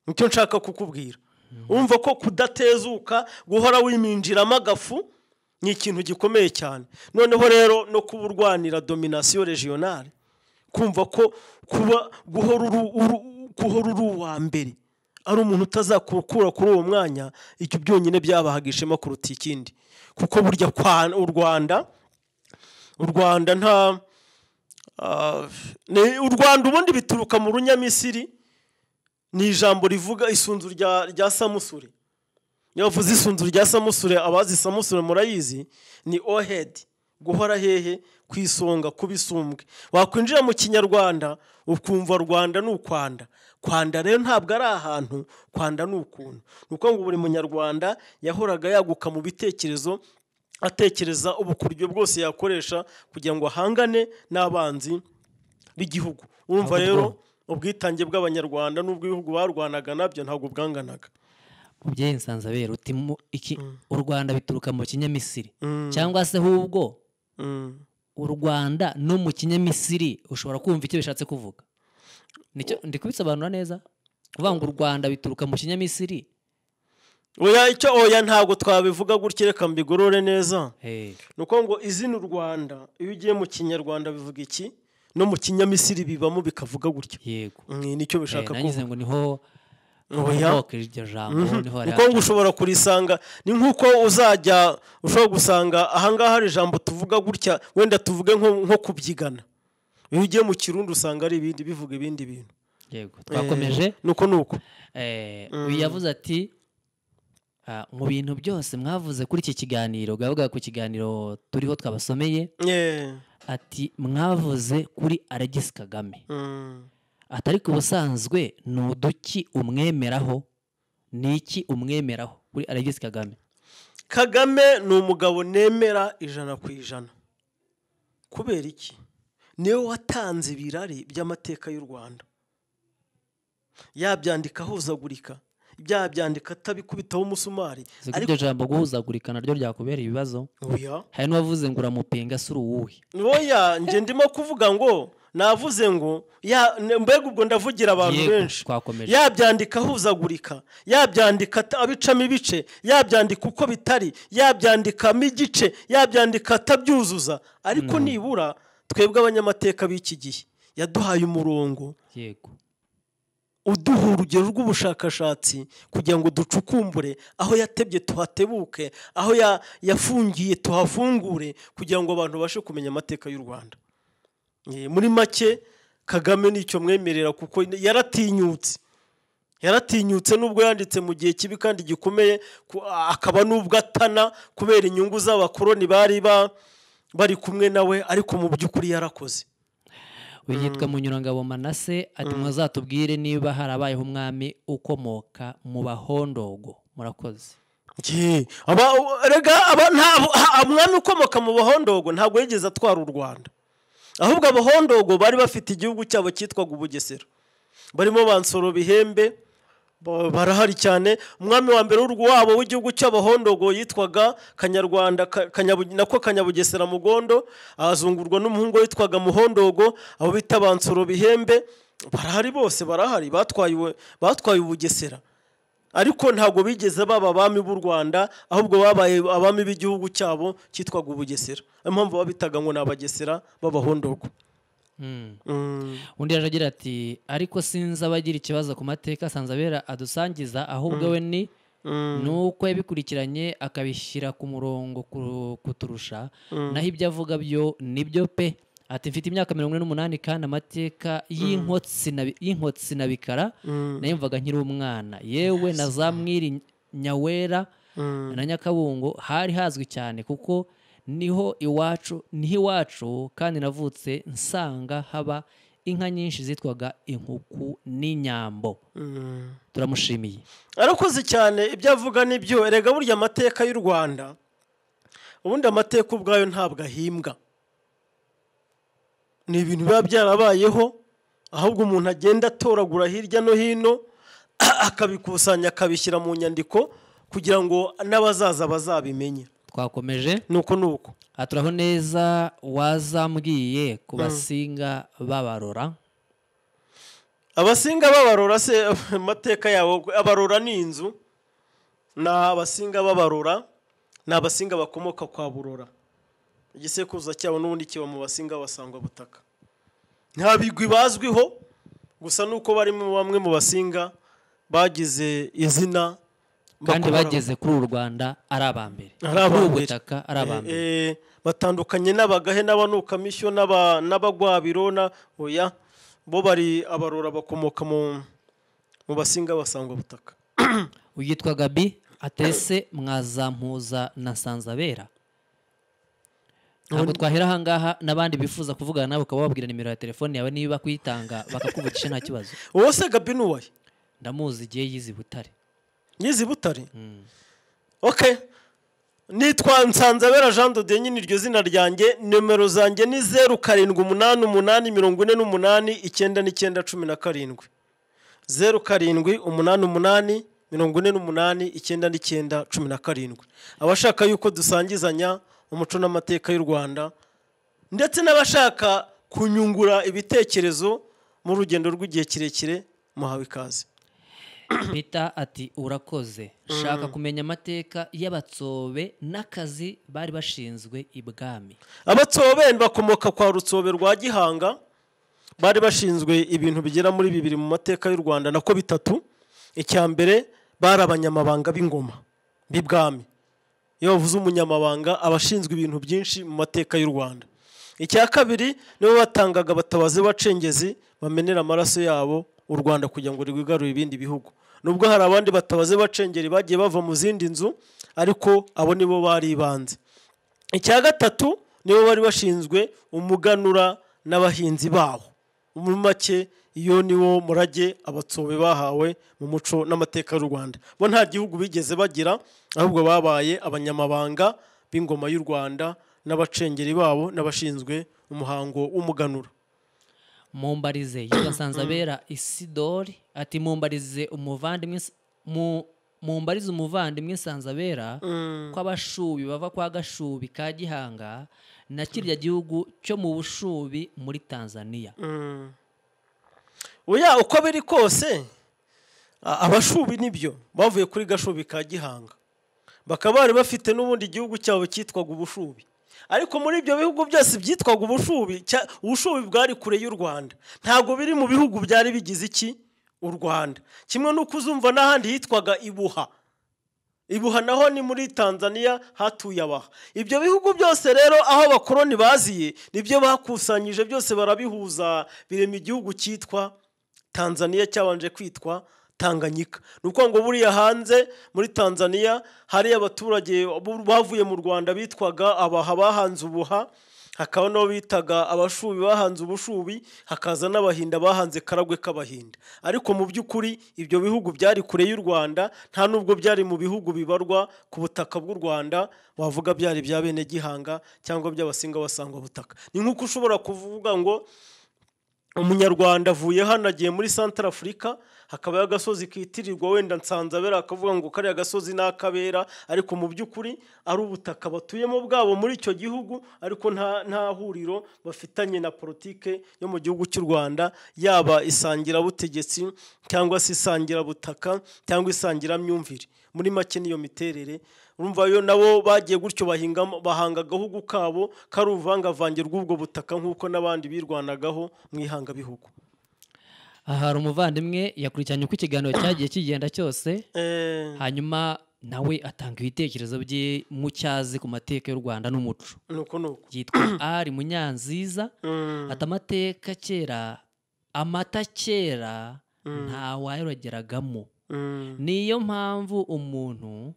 nicyo nshaka kukubwira wumva ko kudatezuka guhora wiminjiramo agafu ni ikintu gikomeye cyane noneho rero no kuba urwanira dominasiyo regionale kumva ko kuba guhora uri uwa mbere ari umuntu utazakura kuri uwo mwanya icyo byonyine byabahaga ishema kuruta ikindi kuko burya u rwanda u rwanda nta ah, u rwanda ubundi bituruka mu runyamisiri ni ijambo rivuga isunzu rya samusure iyo bavuze isunzu rya samusure abazi samusure murayizi ni ohedi guhora hehe ku isonga kuba isumbwe wakwinjira mu kinyarwanda ukumva rwanda ni ukwanda kwanda rero ntabwo ari ahantu kwanda ni ukuntu ni uko ngo buri munyarwanda yahoraga yaguka mu bitekerezo atekereza ubukuryo bwose yakoresha kugira ngo ahangane n'abanzi b'igihugu wumva rero ubwitange bw'abanyarwanda n'ubw'ibihugu barwanaga nabyo ntabwo bwanganaga mubyeyi nsanzabera uti mm. u rwanda bituruka mu kinyamisiri mm. cyangwa se ahubwo mm. u rwanda no mu kinyamisiri ushobora kumva icyo bishatse kuvuga nicyo ndi kubisobanura neza kuvuga ngo u rwanda bituruka mu kinyamisiri oya icyo oya ntabwo twabivuga gutya reka mbigorore neza ni uko ngo izina u rwanda iyo ugiye mu kinyarwanda bivuga iki no mu kinyamisiri bibamo bikavuga gutya yego mm, nicyo bishaka kuvuga ngo niho kuko mhm. ngo ushobora kurisanga ni nk'uko uzajya ushobora gusanga ahangaha hari ijambo tuvuga gutya wenda tuvuge nko kubyigana nk'ujye mu kirundi usanga ari ibindi bivuga ibindi bintu yego twakomeje eh, nuko nuko eh, mm. yavuze ati ah, mu bintu byose mwavuze kuri iki kiganiro bwavuga ku kiganiro turiho twabasomeye ati mwavuze kuri aragisi kagame mm. atari ku busanzwe ni uduki umwemeraho ni iki umwemeraho kuri aragisi kagame kagame ni umugabo nemera ijana ku ijana kubera iki niwe watanze ibirari by'amateka y'u rwanda yabyandika ahuzagurika byabyandika atabikubitaho umusumari ariko jambo guhuzagurika naryo ryakubereye ibibazo hari n'uwavuze ngo uramupinga asura uwuhe ntoya njye ndimo kuvuga ngo navuze ngo mbega ubwo ndavugira abantu benshi yabyandika ahuzagurika yabyandika abicamo ibice yabyandika uko bitari yabyandikamo igice yabyandika atabyuzuza ariko hmm. nibura twebwe abanyamateka b'iki gihe yaduhaye umurongo yego uduha urugero rw'ubushakashatsi kugira ngo ducukumbure aho yatebye tuhatebuke aho yafungiye tuhafungure kugira ngo abantu babashe kumenya amateka y'u rwanda muri make kagame nicyo mwemerera kuko yaratinyutse yaratinyutse nubwo yanditse mu gihe kibi kandi gikomeye akaba n'ubwo atana kubera inyungu z'abakoroni bari ba bari kumwe nawe ariko mu by'ukuri yarakoze uyu yitwa munyurangabo manase ati mm. mwazatubwire niba harabayeho umwami ukomoka mu bahondogo murakoze umwami ukomoka mu bahondogo ntabwo yigeze atwara u rwanda ahubwo abahondogo bari bafite igihugu cyabo cyitwaga ubugesera barimo bansoro bihembe barahari cyane umwami wa mbere wabo w'igihugu cy'abahondogo yitwaga kanyarwanda nako kanyabugesera mugondo azungurwa n'umuhungu witwaga muhondogo abo bita bansoro bihembe barahari bose barahari batwaye ubugesera ariko ntabwo bigeze baba abami b'u rwanda ahubwo babaye abami b'igihugu cyabo cyitwaga ubugesera niyo mpamvu babitaga ngo ni abagesera b'abahondogo Hmm. Mm. undi yaje agira ati ariko sinzi abagira ikibazo ku mateka abera adusangiza ahubwo we ni mm. mm. uko yabikurikiranye akabishyira ku murongo kuturusha naho ibyo avuga byo nibyo pe ati mfite imyaka mirongo ine n'umunani kandi amateka y'inkotsi na bikara nayumvaga nkiri umwana yewe na za mwiri nyawera na nyakabungo hari hazwi cyane kuko niho iwacu niho iwacu kandi navutse nsanga haba inka nyinshi zitwaga inkuku n'inyambo mm. turamushimiye arakoze cyane ibyo avuga nibyo erega burya amateka y'u rwanda ubundi amateka ubwayo ntabwo ahimbwa ni ibintu biba byarabayeho ahubwo umuntu agenda atoragura hirya no hino akabikusanya akabishyira mu nyandiko kugira ngo n'abazaza bazabimenye twakomeje nuko nuko aha neza wazambwiye ku basinga babarora abasinga babarora se amateka yabo abarora ni inzu ni abasinga babarora ni abasinga bakomoka kwa burora igisekuruza cyabo n'ubundi kiba mu basinga basangwa butaka nta bigwi bazwiho gusa nuko barimo bamwe mu basinga bagize izina kandi bageze kuri u rwanda ari aba mbere kuri ubu butaka ari aba mbere eh, eh, batandukanye n'abagahe n'abanukamishywa n'abagwabiro oya bo bari abarora bakomoka mu basinga basangwa butaka uyitwa gabi atese mwazampuza na sanzabera ntabwo twahera ahangaha n'abandi bifuza kuvugana nawe ukaba wabwira nimero ya telefone yawe niba kuyitanga bakakubukisha nta kibazo wowe se gabi ni uwaye ndamuzi igihe yize i butare nyizi Butari hmm. oke nitwa nsanzabera jean de nyine iryo zina ryanjye nimero zanjye ni zeru karindwi umunani umunani mirongo ine n'umunani icyenda n'icyenda cumi na karindwi zeru karindwi umunani umunani mirongo ine n'umunani icyenda n'icyenda cumi na karindwi abashaka yuko dusangizanya umuco n'amateka y'u rwanda ndetse n'abashaka kunyungura ibitekerezo mu rugendo rw'igihe kirekire muhawe ikaze Peter ati urakoze shaka mm. kumenya amateka y'abatsobe n'akazi bari bashinzwe ibwami abatsobe bakomoka kwa rutsobe rwa gihanga bari bashinzwe ibintu bigera muri bibiri mu mateka y'u rwanda nako bitatu icya mbere bari abanyamabanga b'ingoma b'ibwami iyo bavuze umunyamabanga aba ashinzwe ibintu byinshi mu mateka y'u rwanda icya kabiri nibo batangaga abatabazi b'abacengezi bamenera amaraso yabo u rwanda kugira ngo rwigarure ibindi bihugu nubwo hari abandi batabaze bacengeri bagiye bava mu zindi nzu ariko abo nibo baribanze icya gatatu nibo bari bashinzwe umuganura n'abahinzi babo muri make iyo ni wo murage abatsobe bahawe mu muco n'amateka y'u rwanda bo nta gihugu bigeze bagira ahubwo babaye abanyamabanga b'ingoma y'u rwanda n'abacengeri babo n'abashinzwe umuhango w'umuganura mumbarize yudasanze mm. abera isidori ati mumbarize umuvandimwe mumbarize umuvandimwe nsanzabera mm. ko abashubi bava kwa gashubi ka gihanga na kiriya gihugu cyo mu bushubi muri tanzania uya mm. uko biri kose abashubi nibyo bavuye kuri gashubi ka gihanga bakaba bari bafite n'ubundi gihugu cyabo cyitwaga ubushubi ariko muri ibyo bihugu byose byitwaga ubushubi ubushubi bwari kure y'u rwanda ntabwo biri mu bihugu byari bigize iki u rwanda kimwe n'uko uzumva n'ahandi hitwaga ibuha ibuha naho ni muri tanzania hatuye abaha ibyo bihugu byose rero aho abakoroni baziye nibyo bakusanyije byose barabihuza birema igihugu cyitwa tanzania cyabanje kwitwa tanganyika ni ngo buriya hanze muri tanzania hari abaturage bavuye mu rwanda bitwaga abaha bahanze ubuha hakaba n'abo bitaga abashubi bahanze ubushubi hakaza n'abahinda bahanze karagwe k'abahinda ariko mu by'ukuri ibyo bihugu byari kure y'u rwanda nta n'ubwo byari mu bihugu bibarwa ku butaka bw'u rwanda wavuga byari bya bene gihanga cyangwa by'abasinga basanga butaka ni nk'uko ushobora kuvuga ngo umunyarwanda avuye hano agiye muri santara afurika hakabaho agasozi kitirirwa wenda nsanzabera akavuga ngo kariya gasozi ni akabera ariko mu by'ukuri ari ubutaka batuyemo bwabo muri icyo gihugu ariko nta huriro bafitanye na politiki yo mu gihugu cy'u rwanda yaba isangirabutegetsi cyangwa se isangirabutaka cyangwa isangiramyumvire muri make niyo miterere urumva yo nabo bagiye gutyo bahanga agahugu kabo kari uruvangavange rw'ubwo butaka nk'uko n'abandi birwanagaho mu ihangabihugu aha hari umuvandimwe yakurikiranye uko ikiganiro cyagiye kigenda cyose eh. hanyuma nawe atanga ibitekerezo bye mu cyazi ku mateka y'u rwanda n'umuco yitwa ari munyanziza ati mm. amateka kera amata kera mm. ntawayogeragamo Mm. niyo mpamvu umuntu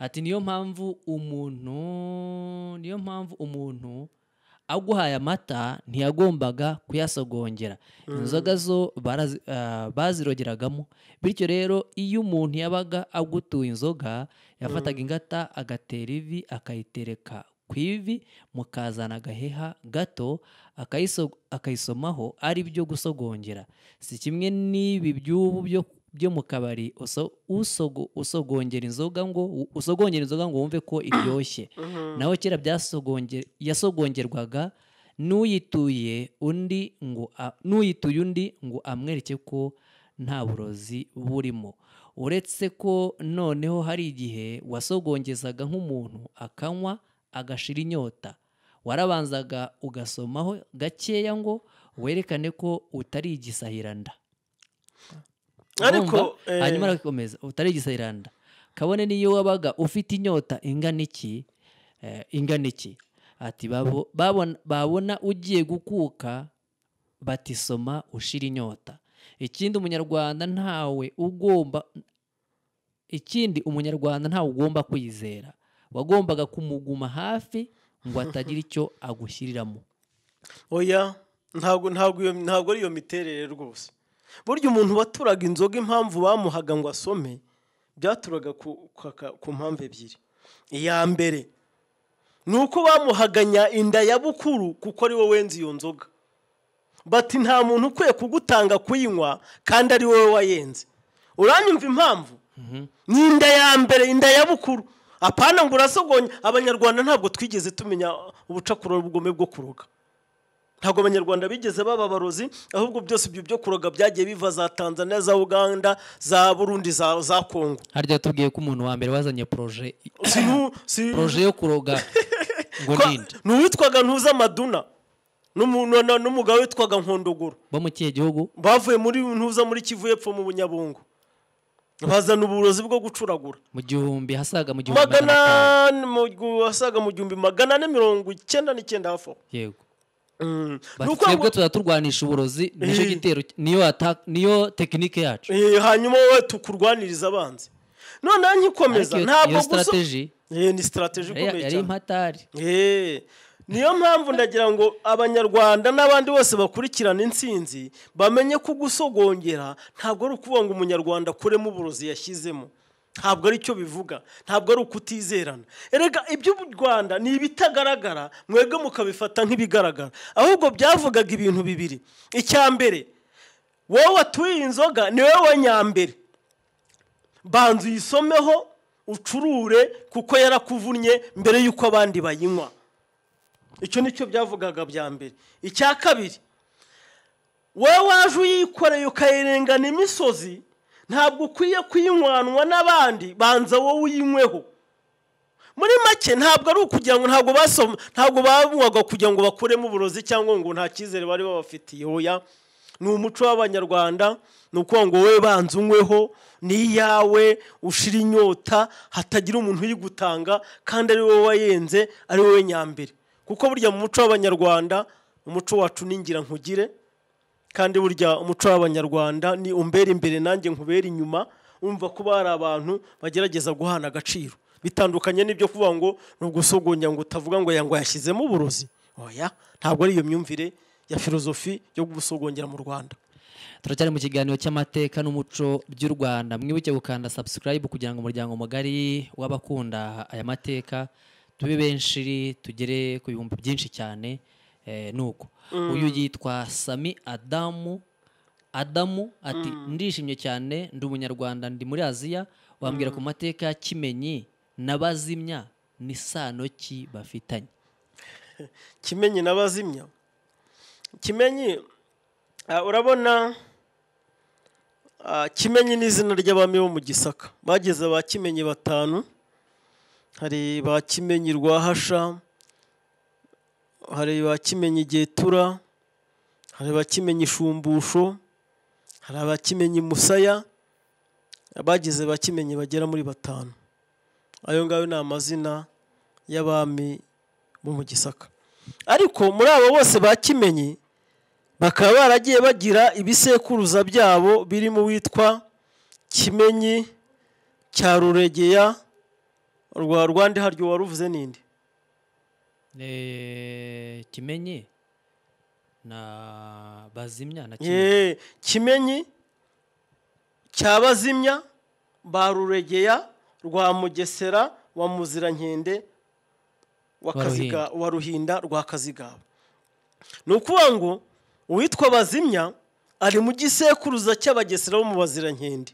ati niyo mpamvu umuntu niyo mpamvu umuntu aguhaye amata ntiyagombaga kuyasogongera mm. inzoga zo ah, bazirogeragamo bityo rero iyo umuntu yabaga agutuye inzoga yafataga mm. ingata agatera ivi akayitereka ku ivi mukazana agaheha gato akayisomaho ari byo gusogongera si kimwe n'ibi by'ubu byo mu kabari usogongera inzoga ngo usogongera inzoga ngo wumve ko iryoshye mhm. naho kera yasogongerwaga n'uyituye undi ngo n'uyituye undi ngo amwereke ko nta burozi burimo uretse ko noneho hari igihe wasogongezaga nk'umuntu akanywa agashira inyota warabanzaga ugasomaho gakeya ngo werekane ko utari igisahiranda ah, ariko eh, hanyuma arakomeza utari igisahiranda kabone n'iyo wabaga ufite inyota ingana iki eh, ingana iki ati babona ugiye gukuka batisoma ushira inyota ikindi umunyarwanda ntawe ugomba ikindi umunyarwanda ntawe ugomba kwizera wagombaga kumuguma hafi ngo atagira icyo agushyiriramo oya ntabwo ntabwo ari iyo miterere rwose burya umuntu waturaga inzoga impamvu bamuhaga ngo asome byaturaga ku ku mpamvu ebyiri iya mbere ni uko bamuhaganya inda ya bukuru kuko ari we wenze iyo nzoga bati nta muntu ukwiye kugutanga kuyinywa kandi ari wowe wayenze uranyumva impamvu mhm. ni inda ya mbere inda ya bukuru apana ngo urasogonye abanyarwanda ntabwo twigeze tumenya ubucakura ubugome bwo kuroga ntabwo abanyarwanda bigeze baba abarozi ahubwo byose ibyo byo kuroga byagiye biva za tanzania za uganda za burundi za kongo harya tubwiye ko umuntu wa mbere wazanye poroje poroje yo kuroga ngo ninde ni uwitwaga ntuza n'umugabo witwaga nkondogoro bo mu kihe gihugu bavuye muri ntuza muri kivu y'epfo mu bunyabungu bazana uburozi bwo gucuragura mu gihumbi hasaga mu gihumbi magana hasaga mu gihumbi magana ane mirongo icyenda n'icyenda hafi aho yego mm. twebwe tuba uburozi nicyo eh. gitero niyo tekinike yacu eh, hanyuma wowe tukurwaniriza abanzi noneho nkikomeza ntabwo gusa eh, ni sitarateji ikomeye cyane yari impatari niyo mpamvu ndagira ngo abanyarwanda n'abandi bose bakurikirana insinzi bamenye ko gusogongera ntabwo ari ukuvuga ngo umunyarwanda akuremo uburozi yashyizemo ntabwo ari cyo bivuga ntabwo ari ukutizerana erega iby'u rwanda ni ibitagaragara mwebwe mukabifata nk'ibigaragara ahubwo byavugaga ibintu bibiri icya mbere wowe watuye inzoga ni wowe nyambere banza uyisomeho ucurure kuko yarakuvunnye mbere y'uko abandi bayinywa icyo nicyo byavugaga bya mbere icya kabiri wowe waje uyikoreye ukayirengana imisozi ntabwo ukwiye kuyinywanwa n'abandi banza wowe uyinyweho muri make ntabwo ari ukugira ngo ntabwo basoma ntabwo bamubaga kugira ngo bakuremo uburozi cyangwa ngo nta cyizere bari babafitiye hoya ni umuco w'abanyarwanda ni ukuvuga ngo wowe banza unyweho ni iyawe ushira inyota hatagira umuntu uyigutanga kandi ari wowe wayenze ari wowe nyambere kuko burya mu muco w'abanyarwanda umuco wacu ningira nkugire kandi burya umuco w'abanyarwanda ni umbera imbere nanjye nkubera inyuma wumva kuba hari abantu bagerageza guhana agaciro bitandukanye n'ibyo kuvuga ngo ni ugusogonya ngo utavuga ngo yango yashyizemo uburozi oya ntabwo ari iyo myumvire ya filozofi yo gusogongera mu rwanda turacyari mu kiganiro cy'amateka n'umuco by'u rwanda mwibuke gukanda subscribe kugira ngo umuryango mugari w'abakunda aya mateka tube benshi tugere ku bihumbi byinshi cyane eh, nuko mm. uyu yitwa sami adamu adamu ati mm. ndishimye cyane ndi umunyarwanda ndi muri aziya wambwira mm. ku mateka ya kimenyi n'abazimya ni sano ki bafitanye kimenyi n'abazimya kimenyi ah, urabona ah, kimenyi ni izina ry'abami bo mu gisaka bageze ba kimenyi batanu hari ba kimenyi rwahasha hari ba kimenyi getura hari ba kimenyi shumbusho hari aba kimenyi musaya abagize ba kimenyi bagera muri batanu ayo ngayo ni amazina y'abami bo mu gisaka ariko muri abo bose ba kimenyi bakaba baragiye bagira ibisekuruza byabo birimo uwitwa kimenyi cya ruregeya rwa rwanda haryo waruvuze ninde kimenyi na bazimya na kimenyi kimenyi cya bazimya ba ruregeya rwa mugesera wa muzirankende wa ruhinda rwa kazigaba ni ukuvuga ngo uwitwa bazimya ari mu gisekuruza cy'abagesera bo mu bazirankende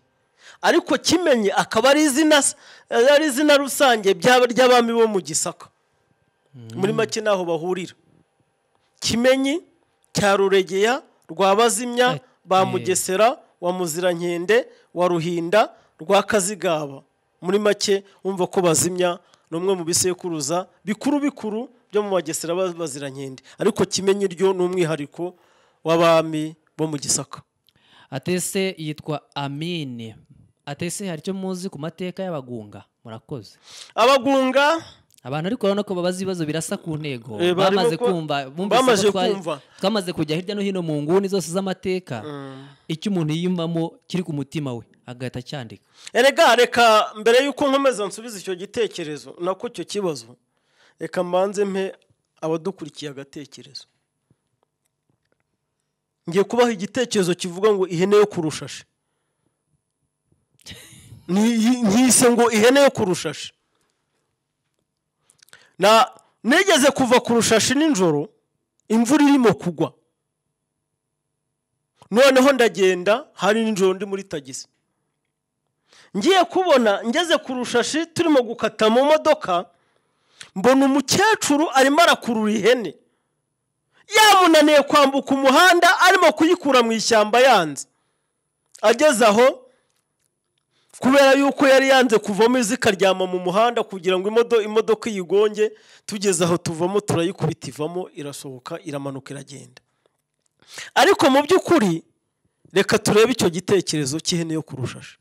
ariko kimenyi akaba ari izina eh, ari izina rusange byaba ry'abami bo mu gisaka muri make n'aho bahurira kimenyi cya ruregeya rwa bazimya eh, ba eh. mugesera wa muzirankende wa ruhinda rwa kazigaba muri make wumva ko bazimya ni umwe mu bisekuruza bikuru bikuru byo mu bagesera bazirankende ariko kimenyi ryo ni umwihariko w'abami bo mu gisaka atese yitwa amine atese hari icyo muzi ku mateka y'abagunga murakoze abagunga abantu ariko urabona ko babaza ibibazo birasa ku ntego eh, bamaze kumva bamaze kumva twamaze kujya hirya no hino mu nguni zose z'amateka mm. icyo umuntu yiyumvamo kiri ku mutima we agahita acyandika erega reka mbere y'uko nkomeza nsubiza icyo gitekerezo nako icyo kibazo reka mbanze mpe abadukurikiye agatekerezo ngiye kubaha igitekerezo kivuga ngo ihene yo kurushashi nkise ngo ihene yo ku rushashi nigeze kuva kurushashi nijoro imvura irimo kugwa noneho ndagenda hari nijoro ndi muri tagisi ngiye kubona ngeze kurushashi turimo gukata mu modoka mbona umukecuru arimo arakurura ihene yamunaniye kwambuka umuhanda arimo kuyikura mu ishyamba yanze ageze aho kubera yuko yari yanze kuvamo izi ikaryama mu muhanda kugira ngo imodoka iyigonge tugeze aho tuvamo turayikubita ivamo irasohoka iramanuka iragenda ariko mu by'ukuri reka turebe icyo gitekerezo cy'ihene yo kurushasha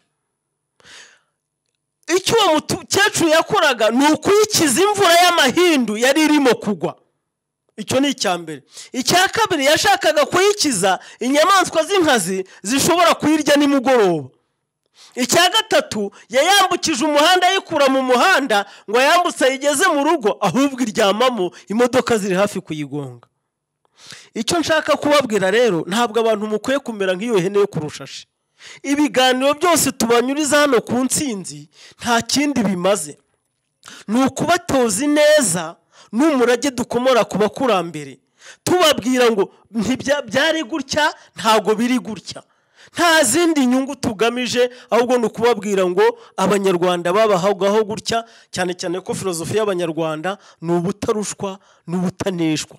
icyo uwo mukecuru yakoraga ni ukuyikiza imvura y'amahindu yari irimo kugwa icyo ni icya mbere icya kabiri yashakaga kuyikiza inyamaswa z'inkazi zishobora kuyirya nimugoroba icya gatatu yayambukije umuhanda ayikura mu muhanda ngo ayambutse ayigeze mu rugo ahubwo iryamamo imodoka ziri hafi kuyigonga icyo nshaka kubabwira rero ntabwo abantu mukwiye kumera nk'iyo hene yo kurushashi ibiganiro byose tubanyuriza hano ku nsinzi nta kindi bimaze ni ukubatoza neza n'umurage dukomora ku bakurambere tubabwira ngo byari gutya ntabwo biri gutya nta zindi nyungu tugamije ahubwo ni ukubabwira ngo abanyarwanda babahagaho gutya cyane cyane ko filozofi y'abanyarwanda ni ubutarushwa n'ubutaneshwa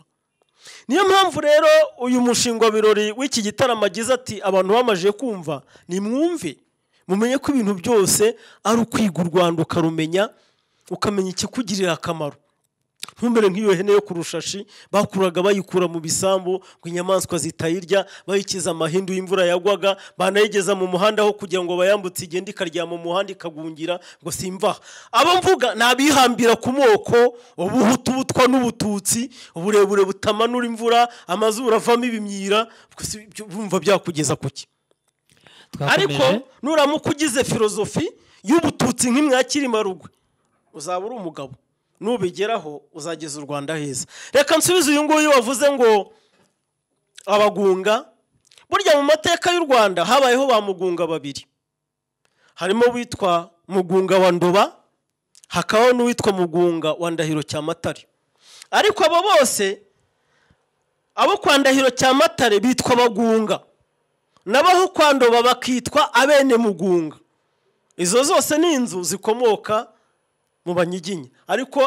niyo mpamvu rero uyu mushinga birori w'iki gitaramo agize ati abantu bamaze kumva nimwumve mumenye ko ibintu byose ari ukwiga u rwanda ukarumenya ukamenya ikikugirira akamaro ntumbere nk'iyo hene yo ku rushashi bakuraga bayikura mu bisambu ngo inyamaswa zitayirya bayikiza amahindu y'imvura yagwaga banayigeza mu muhanda aho kugira ngo bayambutse igenda ikaryama mu muhanda ikagungira ngo simva abo mvuga ni abihambira ku moko ubuhutu butwa n'ubututsi uburebure butamanura imvura amazuru avamo ibimyira bumva byakugeza kuki ariko nuramuka ugize filozofi y'ubututsi nk'imwakiri marugwe uzaba uri umugabo nubigeraho uzageza u rwanda heza reka nsubize uyu nguyu wavuze ngo abagunga burya mu mateka y'u rwanda habayeho ba mugunga babiri harimo witwa mugunga wa nduba hakabaho n'uwitwa mugunga wa ndahiro cya cyamatare ariko abo bose abo kwa ndahiro cyamatare bitwa abagunga n'abaho kwa ndoba bakitwa abene mugunga izo zose ni inzu zikomoka mu banyiginya ariko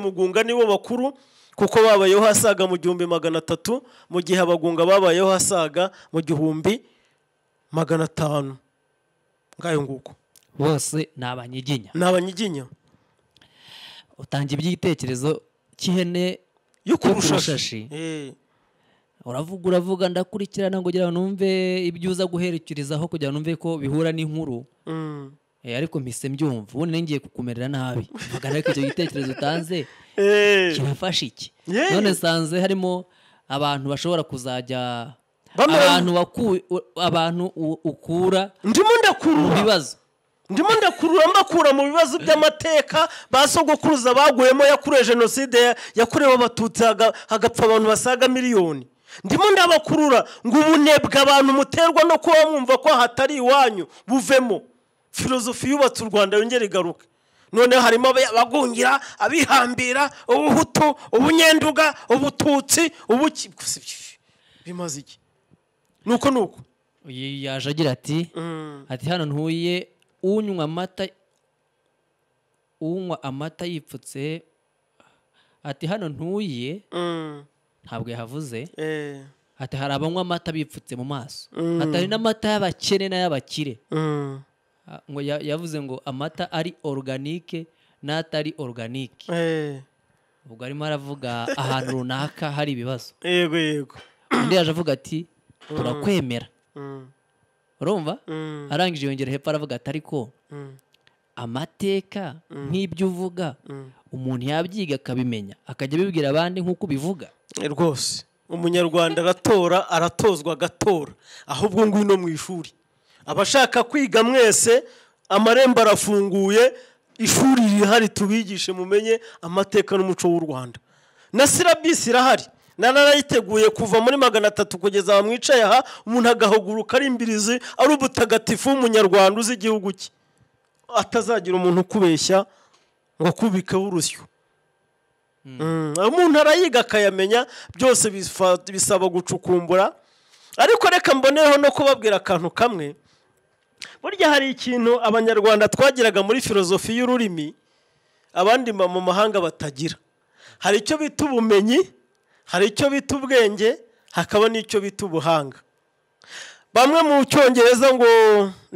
mugunga nibo bakuru kuko babayeho asaga mu gihumbi magana atatu mu gihe abagunga babayeho hasaga mu gihumbi magana atanu ngayo nguko bose ni abanyiginya ni abanyiginya utanga iby'igitekerezo cy'ihene yo ku eh. uravuga uravuga ndakurikirana ngo ngira numve ibyo uza guherekerezaho kugira ngo numve ko bihura n'inkuru mm. Eh, ariko mpise mbyumva ubundi ngiye kukumerera nabi magana ariko icyo gitekerezo utanze eh. kibafasha iki none nsanze harimo abantu bashobora kuzajya abantu abantu ukura ndimo ndakurura mu bibazo ndimo ndakurura mbakura mu bibazo by'amateka ba sogokuruza baguyemo yakorewe jenoside yakorewe abatutsi hagapfa abantu basaga miliyoni ndimo ndabakurura ngo ubunebwe abantu muterwa no kuba mwumva ko hatari iwanyu buvemo filozofi yubatse u rwanda yongera igaruka noneho harimo abagungira abihambira ubuhutu ubunyenduga ubututsi ubuki bimaze iki nuko nuko yaje agira ati mm. ati hano ntuye unywa amata unywa amata yipfutse ati hano ntuye mm. ntabwo yahavuze eh. ati hari abanywa amata bipfutse mu maso mm. atari n'amata y'abakene n'ay'abakire Ah, ngo yavuze ngo amata ari oruganike n'atari oruganike eh. ubwo arimo aravuga ahantu runaka hari ibibazo yego yego undi yaje avuga ati mm. turakwemera mm. urumva mm. arangije yongera hepfo aravuga ati ariko amateka nk'ibyo uvuga umuntu yabyiga akabimenya akajya abibwira abandi nk'uko ubivuga eh, rwose umunyarwanda aratora aratozwa agatora ahubwo ngwino mu ishuri abashaka kwiga mwese amarembo arafunguye ishuri rihari tubigishe mumenye amateka n'umuco w'u rwanda na sirabisi irahari narayiteguye kuva muri magana atatu kugeza aha mwicaye aha umuntu agahaguruka ari imbirizi ari ubutagatifu w'umunyarwanda uzi igihugu cye atazagira umuntu ukubeshya ngo akubikeho urusyo mm. umuntu arayiga akayamenya byose bisaba gucukumbura ariko reka mboneho no kubabwira akantu kamwe burya hari ikintu abanyarwanda twagiraga muri filozofi y'ururimi abandi mu mahanga batagira hari icyo bita ubumenyi hari icyo bita ubwenge hakaba n'icyo bita ubuhanga bamwe mu cyongereza ngo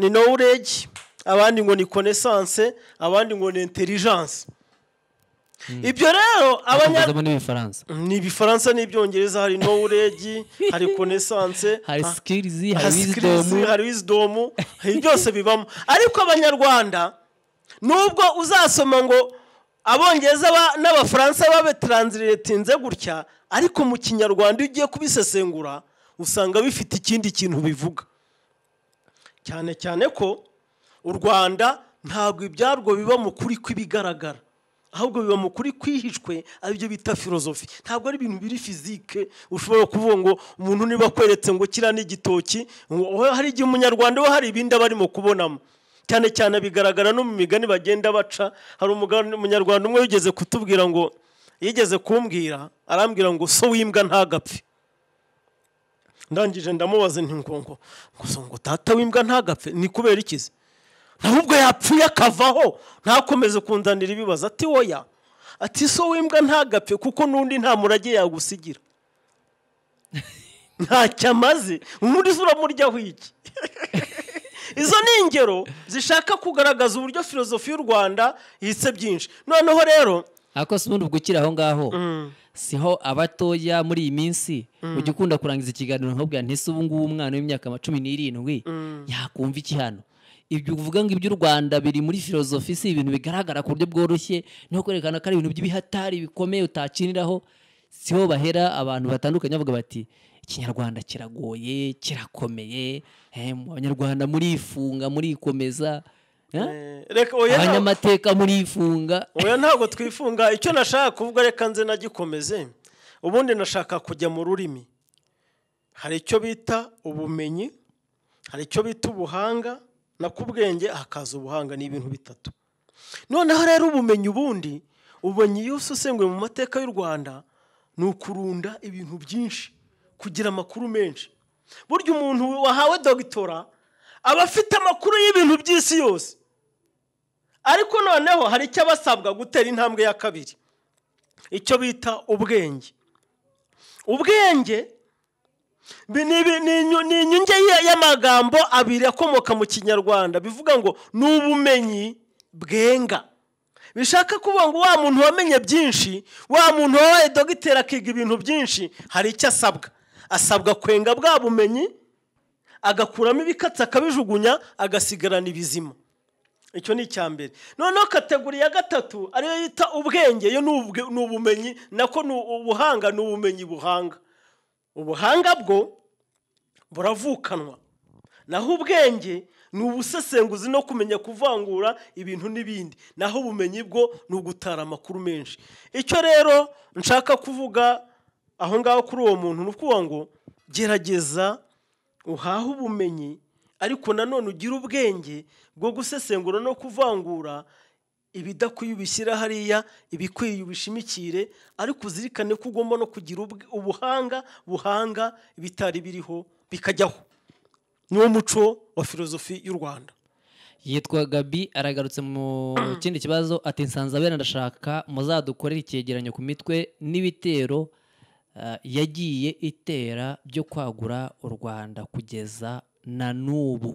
ni nowureji abandi ngo ni konesanse abandi ngo ni intelijanse Mm. ibyo rero abanyarwanda n'ibifaransa mm, ni ibifaransa n'ibyongereza hari noregi hari konesanse hari sikirizi hari wizidomu hari byose bibamo ariko abanyarwanda nubwo uzasoma ngo abongereza n'abafaransa babe babetaranziretinze gutya ariko mu kinyarwanda iyo ugiye kubisesengura usanga bifite ikindi kintu bivuga cyane cyane ko u rwanda ntabwo ibyarwo biba mu kuri kw'ibigaragara ahubwo biba mu kuri kwihishwe aribyo bita filozofi ntabwo ari ibintu biri fizike ushobora kuvuga ngo umuntu niba akweretse ngo kiriya ni igitoki hari igihe umunyarwanda we hari ibindi aba arimo kubonamo cyane cyane bigaragara no mu migani bagenda baca hari umunyarwanda umwe wigeze kutubwira ngo yigeze kumbwira arambwira ngo so w'imbwa ntagapfe ndangije ndamubaze ngo ngo tata w'imbwa ntagapfe ni kubera ikize ahubwo yapfuye akavaho ntakomeze kundanira ibibazo ati woya ati so w'imbwa ntagapfe kuko n'undi nta murage yagusigira ntacyo amaze undi se uramuryaho iki izo ni ingero zishaka kugaragaza uburyo filozofi y'u rwanda yitse byinshi noneho rero ariko si n'undi ubwo aho ngaho mm. siho abatoya muri iyi minsi mm. ujya ukunda kurangiza ikiganiro nkubwira ntese ubu ngubu umwana w'imyaka cumi n'irindwi mm. yakumva iki hano ibyo uvuga ngo iby'u rwanda biri muri filozofi si ibintu bigaragara ku buryo bworoshye no kwerekana ko ari ibintu by'ibihatari bikomeye utakiniraho siho bahera abantu batandukanye bavuga bati ikinyarwanda kiragoye kirakomeye eh, abanyarwanda murifunga murikomeza eh? eh, abanyamateka murifunga oya ntabwo twifunga icyo nashaka kuvuga reka nze nagikomeze ubundi nashaka kujya mu rurimi hari icyo bita ubumenyi hari icyo bita ubuhanga na ku bwenge hakaza ubuhanga ni ibintu bitatu noneho rero ubumenyi ubundi ubumenyi iyo usenguye mu mateka y'u rwanda ni ukurunda ibintu byinshi kugira amakuru menshi burya umuntu wahawe dogitora aba afite amakuru y'ibintu by'isi yose ariko noneho hari icyo aba gutera intambwe ya kabiri icyo bita ubwenge ubwenge ni inyunge y'amagambo abiri akomoka mu kinyarwanda bivuga ngo ni ubumenyi bwenga bishaka kuvuga ngo wa muntu wamenye byinshi wa muntu wabaye dogiteri akiga ibintu byinshi hari icyo asabwa asabwa kwenga bwa bumenyi agakuramo ibikatsi akabijugunya agasigarana ibizima icyo ni icya mbere noneho kategori ya gatatu ariyo yita ubwenge yo ni ubumenyi nako ni ubuhanga ni ubumenyi buhanga ubuhanga bwo buravukanwa naho ubwenge ni ubusesenguzi no kumenya kuvangura ibintu n'ibindi naho ubumenyi bwo ni ugutara amakuru menshi icyo rero nshaka kuvuga aho ngaho kuri uwo muntu ni ukuvuga ngo gerageza uhaha ubumenyi ariko nanone ugire ubwenge bwo gusesengura no kuvangura ibidakwiye ubishyire hariya ibikwiye ubishimikire ariko uzirikane ko ugomba no kugira ubuhanga buhanga bitari biriho bikajyaho niwo muco wa filozofi y'u rwanda yitwa gabi aragarutse mu mm. kindi kibazo ati nsanzabera ndashaka muzadukorere icyegeranyo ku mitwe n'ibitero eh, yagiye itera byo kwagura u rwanda kugeza na n'ubu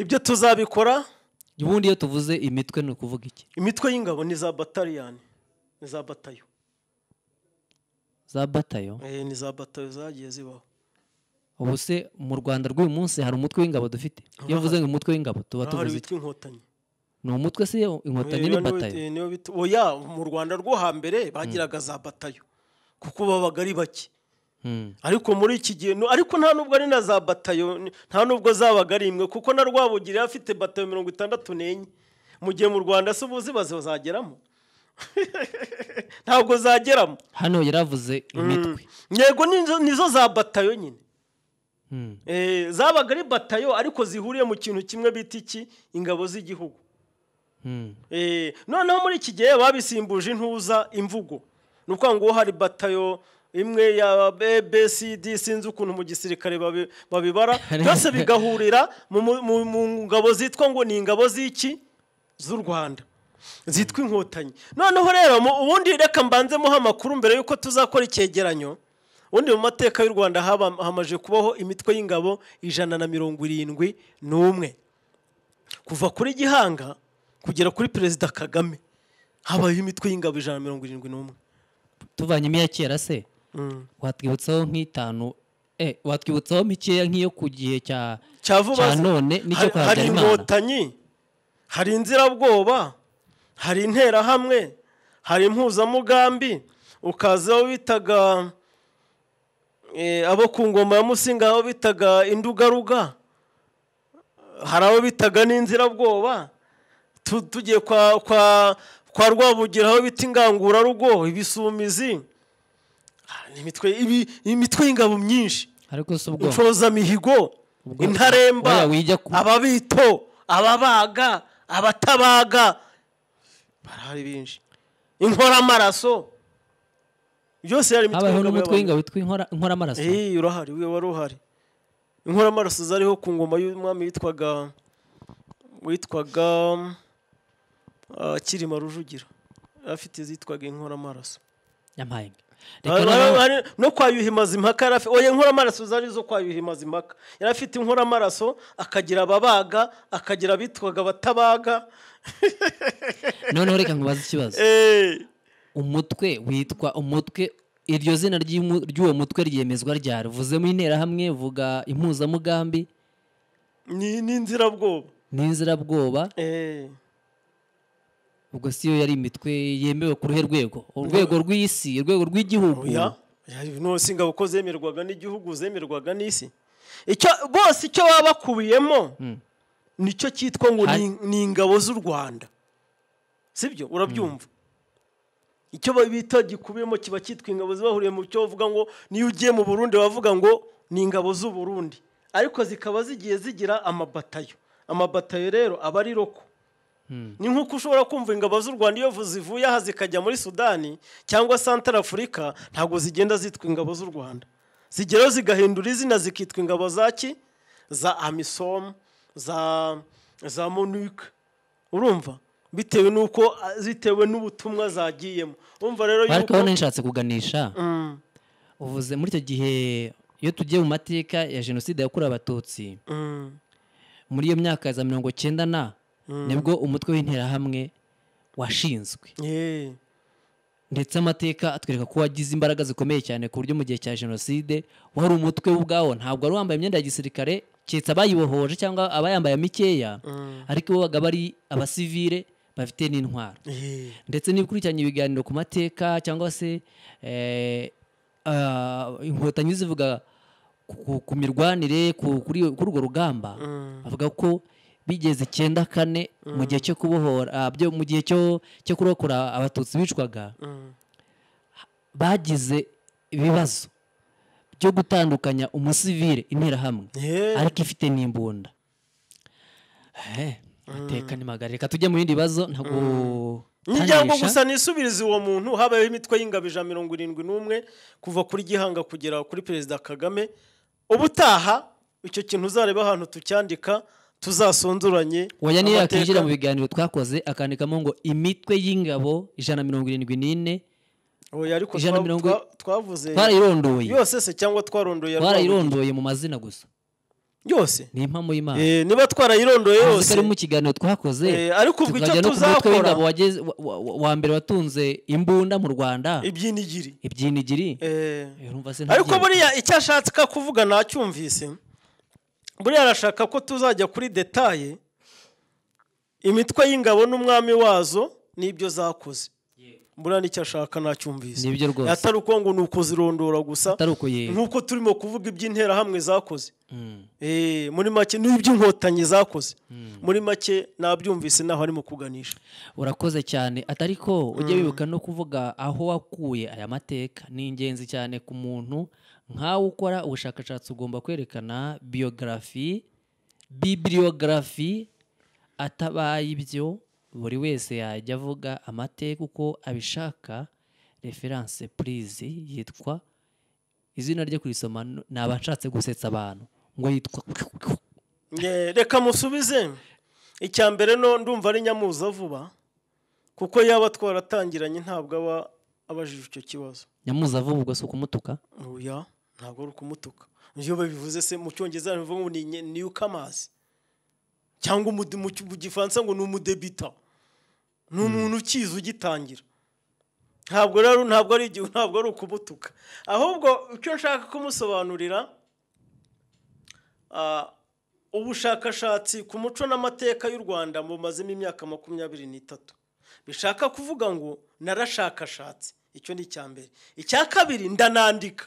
ibyo tuzabikora ubundi iyo tuvuze imitwe ni ukuvuga iki imitwe y'ingabo ni za bataliyani ni za batayo za batayo eh, ni za batayo zagiye zibaho ubu se mu rwanda rw'uyu munsi hari umutwe w'ingabo dufite iyo uvuze ngo umutwe w'ingabo tuba tuvuze iki inkotanyi ni umutwe se inkotanyi ni batayo oya mu rwanda rwo hambere bagiraga za batayo kuko babaga ari bake Hmm. ariko muri iki gihe ariko nta nubwo ari na za batayo nta nubwo zabaga ari imwe kuko na rwabugiriye afite batayo mirongo itandatu n'enye mu gihe mu rwanda si ubuzibazo zageramo ntabwo zageramo hano yaravuze imitwe hmm. yego nizo za batayo nyine hmm. eh, zabaga ari batayo ariko zihuriye mu kintu kimwe bita iki ingabo z'igihugu eh, noneho muri iki gihe babisimbuje intuza imvugo ni ukuvuga ngo hari batayo imwe ya bcd sinzi ukuntu mu gisirikare babibara byose bigahurira mu ngabo zitwa ngo ni ingabo z'iki z'u rwanda zitwa inkotanyi noneho rero ubundi reka mbanze muha amakuru mbere y'uko tuzakora icyegeranyo ubundi mu mateka y'u rwanda hamaze kubaho imitwe y'ingabo ijana na mirongo irindwi n'umwe kuva kuri gihanga kugera kuri perezida kagame habayeho imitwe y'ingabo ijana na mirongo irindwi n'umwe tuvanyemo iya kera se watwibutsaho nk'itanu watwibutseho mikeya nk'iyo ku gihe cya none n'icyo kwa hari inkotanyi hari inzirabwoba hari interahamwe hari impuzamugambi ukazaho bitaga eh, abo ku ngoma ya musinga aho bitaga indugaruga hari abo bitaga n'inzirabwoba tugiye kwa rwabugira aho bita ingangurarugo ibisumizi Ah, ni imitwe y'ingabo myinshi inshozamihigo intaremba ababito ababaga abatabaga barahari benshi inkoramaraso byose yari imitwe y'ingabo witwa inkoramaraso urahari we wari uhari inkoramaraso zariho ku ngoma y'umwami witwaga witwaga ah, kirima rujugira afite izitwaga inkoramaraso yampaye no kwa yuhi mazimpaka oye inkoramaraso zari zo kwa yuhi mazimpaka yari afite inkoramaraso akagira ababaga akagira abitwaga batabaga noneho reka nkubaze ikibazo eh. umutwe witwa umutwe iryo zina ry'uwo mutwe ryemezwa ryari vuzemo interahamwe vuga impuzamugambi ni inzirabwoba ni inzirabwoba ubwo si yari imitwe yemewe ku ruhe rwego urwego rw'isi urwego rw'igihugu ingabo zemerwaga n'igihugu zemerwaga n'isi bose icyo baba bakubiyemo hmm. nicyo cyitwa ngo ni ingabo z'u rwanda sibyo urabyumva hmm. icyo bita gikubiyemo kiba cyitwa ingabo zibahuriye mu cyo bavuga ngo niyo ugiye mu burundi bavuga ngo ni ingabo z'u burundi ariko zikaba zigiye zigira amabatayo amabatayo rero aba ari roko Hmm. ni nk'uko ushobora kumva ingabo z'u rwanda iyo zivuye aha zikajya muri sudani cyangwa santara afurika ntabwo zigenda zitwa ingabo z'u rwanda zigeraho zigahindura izina zikitwa ingabo za ki za amisomu za za monike urumva bitewe n'uko zitewe n'ubutumwa zagiyemo urumva rero yuko ariko nishatse kuganisha hmm. uvuze muri icyo gihe iyo tugiye mu mateka ya jenoside yakorewe abatutsi hmm. muri iyo myaka ya za mirongo icyenda na Mm. nibwo umutwe w'interahamwe washinzwe ndetse amateka atwereka ko wagize imbaraga zikomeye cyane ku buryo mu gihe cya jenoside wari umutwe ubwawo ntabwo wari wambaye imyenda ya gisirikare keretse abayibohoje cyangwa abayambaye mikeya mm. ariko bo baga bari abasivire bafite n'intwaro ndetse n'ibikurikiranye ibiganiro ku mateka cyangwa se eh, ah, inkotanyi zivuga ku mirwanire kuri urwo rugamba bavuga mm. ko bigeze icyenda kane mu gihe cyo kubohora ah, mu gihe cyo kurokora abatutsi bicwaga bagize ibibazo byo gutandukanya umusivire interahamwe ariko ifite n'imbunda amateka ni magari reka tujye mu bindi bibazo ntabwo mm. nijyango gusa nisubiriza uwo muntu habayeho imitwe y'ingabija mirongo irindwi n'umwe kuva kuri gihanga kugera kuri perezida kagame ubutaha icyo kintu uzareba ahantu tucyandika tuzasunduranye wajya niyo yakinjira mu biganiro twakoze akandikamo ngo imitwe y'ingabo ijana na mirongo irindwi n'ine ariko twavuze twarayirondoye yose se cyangwa twarondoye twarayirondoye mu mazina gusa yose ni impamo y'imana eh, niba twarayirondoye yose ari mu kiganiro twakoze eh, ariko ubwo icyo tuzakora wa mbere watunze imbunda mu rwanda ibyinigiri ibyinigiri eh. ariko buriya icyo ashatse kuvuga ntacyumvise buriya arashaka ko tuzajya kuri detaye imitwe y'ingabo n'umwami wazo n'ibyo zakoze buriya nicyo ashaka ntacyumvise atari uko ngo ni ukuzirondora gusa nk'uko turimo kuvuga iby'interahamwe zakoze hmm. eh, muri make n'iby'inkotanyi zakoze hmm. muri make nabyumvise naho arimo kuganisha urakoze cyane atari ko ujye hmm. wibuka no kuvuga aho wakuye aya mateka ni ingenzi cyane ku muntu nkawe ukora ubushakashatsi ugomba kwerekana biyogarafi bibiriyogarafi atabaye ibyo buri wese yajya avuga amateka uko abishaka referanse purizi yitwa izina rye kurisoma ni abashatse gusetsa abantu ngo yitwa reka musubize icya mbere no ndumva ari nyamuza vuba kuko yaba twaratangiranye ntabwo aba abajije icyo kibazo nyamuza vuba ubwo si ukumutuka ntabwo ari ukumutuka iyo babivuze se mu cyongereza bivuga ngo ni niyu kamazi cyangwa mu gifaransa ngo ni umudebita ni umuntu ukiza ugitangira ntabwo rero ntabwo ari igihe ntabwo ari ukubutuka ahubwo icyo nshaka kumusobanurira ubushakashatsi ku muco n'amateka y'u rwanda bumazemo imyaka makumyabiri n'itatu bishaka kuvuga ngo narashakashatsi icyo ni icya mbere icya kabiri ndanandika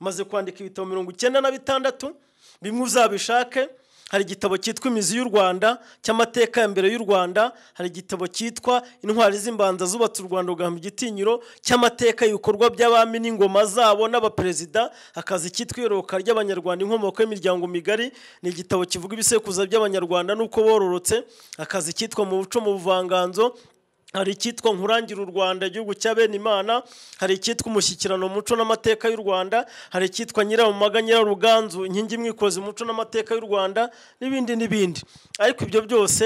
maze kwandika ibitabo mirongo icyenda na bitandatu bimwe uzabishake hari igitabo cyitwa imizi y'u rwanda cy'amateka ya mbere y'u rwanda hari igitabo cyitwa intwari z'imbanza zubatse u rwanda rugamba igitinyiro cy'amateka y'ibikorwa by'abami n'ingoma zabo n'abaperezida akazi cyitwa iyoboka ry'abanyarwanda inkomoko y'imiryango migari ni igitabo kivuga ibisekuruza by'abanyarwanda n'uko bororotse akazi cyitwa mu buco mu buvanganzo hari icyitwa nkurangira u rwanda igihugu imana hari icyitwa umushyikirano umuco n'amateka y'u rwanda hari icyitwa nyiramumaga nyiraruganzu inkingi mwikozi umuco n'amateka y'u rwanda n'ibindi n'ibindi ariko ibyo byose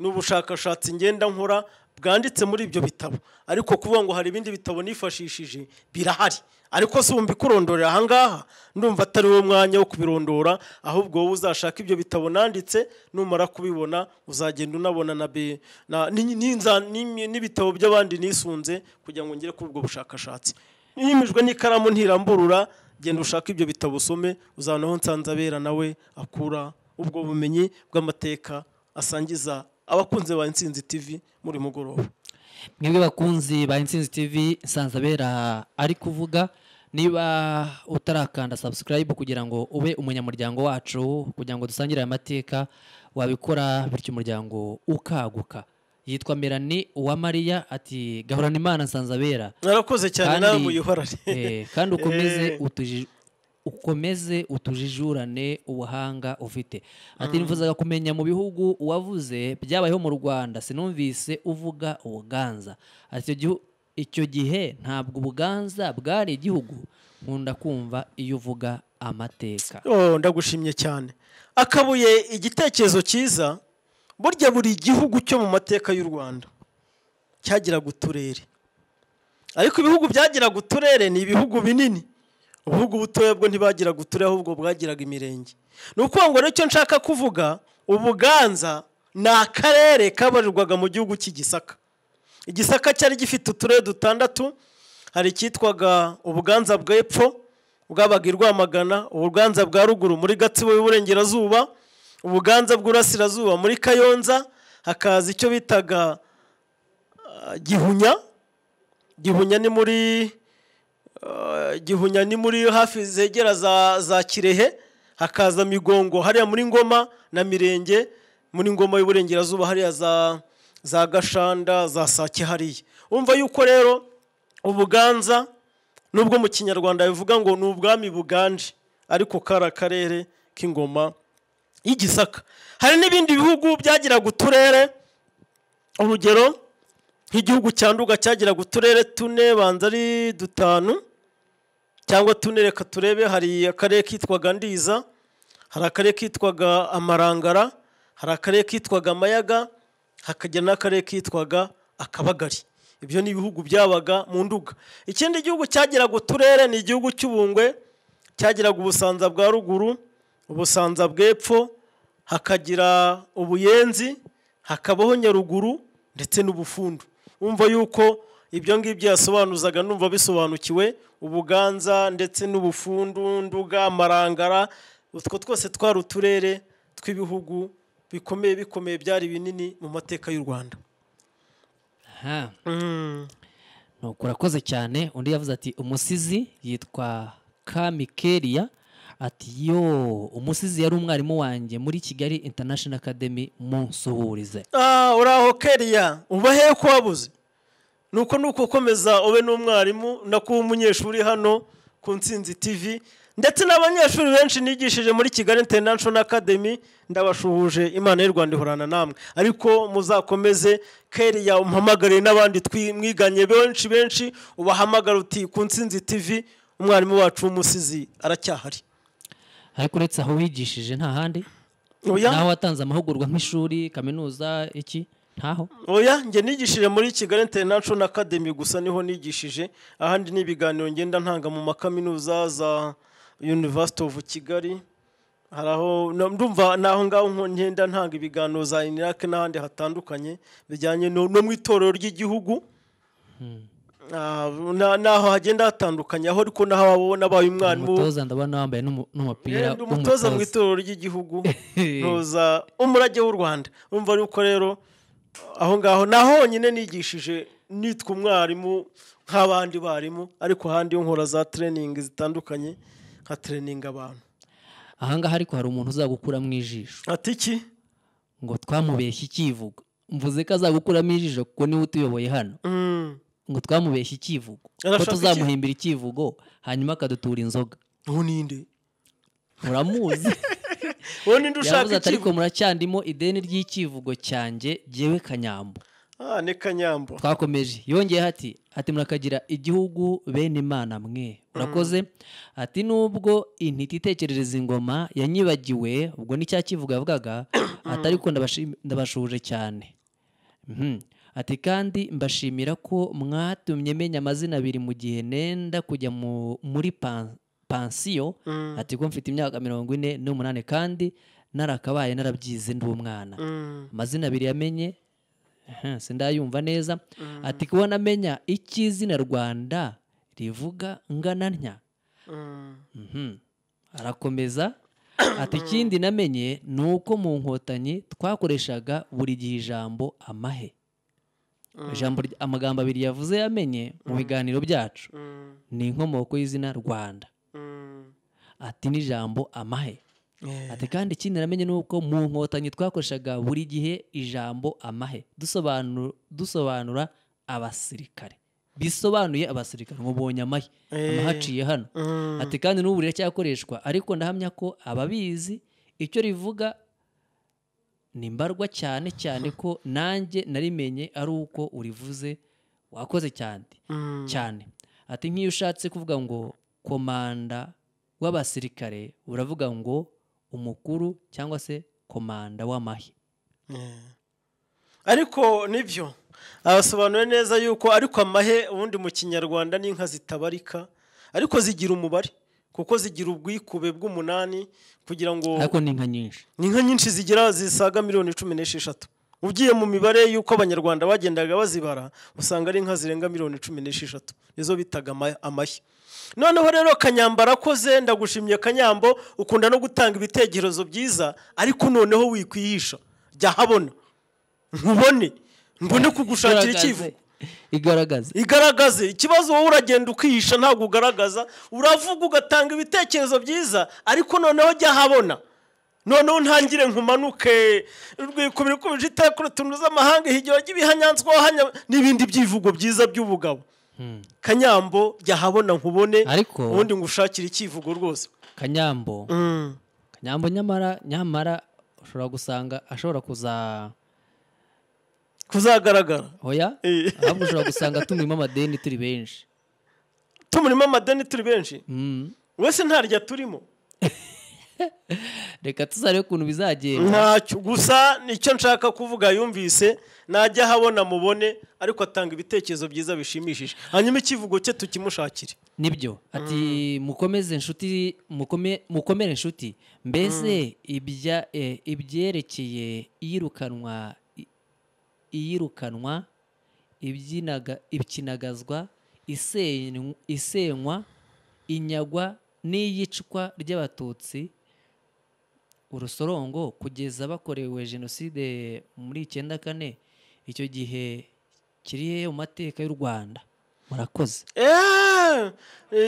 ni ubushakashatsi ngenda nkora bwanditse muri ibyo bitabo ariko kuvuga ngo hari ibindi bitabo nifashishije birahari ariko si wumva ikurondorera ahangaha ndumva atari wo mwanya wo kubirondora ahubwo wowe uzashaka ibyo bitabo nanditse numara kubibona uzagenda unabona na n'ibitabo by'abandi nisunze kugira ngo ngere kuri ubwo bushakashatsi nimijwe n'ikaramu ntiramburura genda ushaka ibyo bitabo usome uzanaho nsanzabera nawe akura ubwo bumenyi bw'amateka asangiza abakunze ba insinzi TV muri mugoroba mwebwe bakunzi ba insinzi TV nsanzabera ari kuvuga niba utarakanda sabusikarayibu kugira ngo ube umunyamuryango wacu kugira ngo dusangire aya mateka wabikora bityo umuryango ukaguka yitwa melanie uwamariya ati gahorana imana nsanzabera mwarakoze cyane nawe muyihorane eh, kandi ukomeze eh. ukomeze utujijurane ubuhanga ufite ati mm. nifuzaga kumenya mu bihugu uwavuze byabayeho mu rwanda sinumvise uvuga ubuganza icyo gihe ntabwo ubuganza bwari igihugu nkunda kumva iyo uvuga amateka oh, ndagushimye cyane akabuye igitekerezo cyiza burya buri gihugu cyo mu mateka y'u rwanda cyagiraga uturere ariko ibihugu byagiraga uturere ni ibihugu binini ahubwo ubutoya bwo ntibagiraga uturere ahubwo bwagiraga imirenge ni ukuvuga ngo nicyo nshaka kuvuga ubuganza ni akarere kabarirwaga mu gihugu cy'igisaka igisaka cyari gifite uturere dutandatu hari icyitwaga ubuganza bw'epfo bwabaga i rwamagana ubuganza bwa ruguru muri gatsibo y'uburengerazuba ubuganza bw'urasirazuba muri kayonza hakaza icyo bitaga ah, gihunya gihunya ni muri Eh, gihunya ni muri hafi zegera za kirehe hakaza migongo hariya muri ngoma na mirenge muri ngoma y'uburengerazuba hariya za za gashanda za sake hariya wumva yuko rero ubuganza nubwo mu kinyarwanda bivuga ngo ni ubwami buganje ariko kari akarere k'ingoma y'igisaka hari n'ibindi bihugu byagiraga uturere urugero nk'igihugu cya nduga cyagiraga uturere tune banza ari dutanu cyangwa tune reka turebe hari akarere kitwaga ndiza hari akarere kitwaga amarangara hari akarere kitwaga amayaga hakajya n'akarere kitwaga akabagari ibyo ni ibihugu byabaga mu nduga ikindi gihugu cyagiraga uturere ni igihugu cy'ubungwe cyagiraga ubusanza bwa ruguru ubusanza bw'epfo hakagira ubuyenzi hakabaho nyaruguru ndetse n'ubufundu wumva yuko ibyo ngibyo yasobanuzaga numva bisobanukiwe ubuganza ndetse n'ubufundu nduga marangara utwo twose twari uturere tw'ibihugu bikomeye bikomeye byari binini mu mateka y'u rwanda mm. nuko urakoze cyane undi yavuze ati umusizi yitwa kamikeriya ati yo umusizi yari umwarimu wanjye muri kigali international academy munsuhurize ah, uraho keriya ubahe ko wabuze nuko uko ukomeza ube n'umwarimu no kuba umunyeshuri hano ku nsinzi TV ndetse n'abanyeshuri benshi nigishije muri kigali international academy ndabashuhuje imana y'u rwanda ihorana namwe ariko muzakomeze ya umuhamagariye n'abandi twimwiganye benshi benshi ubahamagara uti ku nsinzi TV umwarimu wacu w'umusizi aracyahari ariko uretse aho wigishije nta handi naho watanze amahugurwa nk'ishuri kaminuza iki ntaho oya njye nigishije muri kigali international academy gusa niho nigishije ahandi ni ibiganiro ngenda ntanga mu makaminuza za university of kigali hari aho ndumva naho ngaho ngenda ntanga ibiganiro za inirake n'ahandi hatandukanye bijyanye no mu itorero ry'igihugu hmm. ah, naho hagenda hatandukanye aho ariko naho wabona abaye umwarimu umutoza ndabona wambaye n'umupira eh, umutoza mu itorero ry'igihugu umurage w'u rwanda urumva yuko rero aho ngaho naho honyine nigishije nitwa umwarimu nk'abandi barimu ariko ahandi yo nkora za tereningi zitandukanye nka tereningi abantu ahangaha ariko hari umuntu mu ijisho ati iki ngo twamubeshye ikivugo mvuze ko azagukuramo ijisho kuko niwe utuyoboye hano hmm. ngo twamubeshye ikivugo ko tuzamuhimbira ikivugo hanyuma akadutura inzoga n'undi muramuzi wowe ninde ushaka ikivugo ariko muracyandimo ideni ry'ikivugo cyanjye jyewe kanyambo aha ni kanyambo twakomeje yongeye hati hati murakagira igihugu bene imana mwe mm. urakoze ati nubwo intiti itekerereza ingoma yanyibagiwe ubwo ni cya kivuga yavugaga mm. atariko ndabashuje cyane mhm. Ati kandi mbashimira ko mwatumye menya amazina abiri mu gihe nenda kujya muri pansiyo mm. ati ko mfite imyaka mirongo ine n'umunani kandi narakabaye narabyize ndi umwana mm. amazina abiri yamenye sindayumva neza mm. ati namenya amenya izina rwanda rivuga ngana ntya mhm. arakomeza ati ikindi namenye ni uko mu nkotanyi twakoreshaga buri gihe ijambo amahe amagambo abiri yavuze yamenye mu biganiro byacu ni inkomoko y'izina rwanda Mm. ati n'ijambo amahe ati kandi ikindi namenye ni uko mu nkotanyi twakoreshaga buri gihe ijambo amahe dusobanura abasirikare bisobanuye abasirikare mubonye amahe amahaciye hano mm. ati kandi n'ubu riracyakoreshwa ariko ndahamya ko ababizi icyo rivuga ni mbarwa cyane cyane ko nanjye narimenye ari uko urivuze wakoze cyane mm. cyane ati nk'iyo ushatse kuvuga ngo komanda w'abasirikare uravuga ngo umukuru cyangwa se komanda w'amahe ariko nibyo abasobanura neza yuko ariko amahe ubundi mu kinyarwanda n'inka zitabarika ariko zigira umubare kuko zigira ubwikube bw'umunani kugira ngo ariko ni inka nyinshi ni inka nyinshi zigira zisaga miliyoni cumi n'esheshatu ugiye mu mibare y'uko abanyarwanda bagendaga bazibara usanga ari inka zirenga miliyoni cumi n'esheshatu nizo bitaga amashyi noneho rero kanyambara akoze ndagushimye kanyambo ukunda no gutanga ibitekerezo byiza ariko noneho wikwihisha jya habona nkubone mbone kugushakira icyivugo igaragaze igaragaze ikibazo wowe uragenda ukihisha ntabwo ugaragaza uravuga ugatanga ibitekerezo byiza ariko noneho jya habona noneho ntangire nkumanuke rwikubira ikubije itekuru tunuza amahanga igihe ry'ibihanyanswa n'ibindi byivugo byiza by'ubugabo Hmm. kanyambo jya habona nkubone ubundi ngushakire icyivugo rwose kanyambo hmm. kanyambo nyamara nyamara ushobora gusanga ashobora kuza kuzagaragara oya eh. ahubwo ushobora gusanga tumurimo amadeni turi benshi tumurimo amadeni turi benshi hmm. wese ntarya turimo reka tuzarebe ukuntu bizagenda ntacyo gusa nicyo nshaka kuvuga yumvise najya ahabona mubone ariko atanga ibitekerezo byiza bishimishije hanyuma ikivugo cye tukimushakire nibyo ati mm. mukomeze inshuti mukomere inshuti mbese mm. eh, ibyerekeye iyirukanwa iyirukanwa ikinagazwa isenywa inyagwa n'iyicwa ry'abatutsi urusorongo kugeza bakorewe jenoside muri icyenda kane icyo gihe kiri mu mateka y'u rwanda murakoze eh!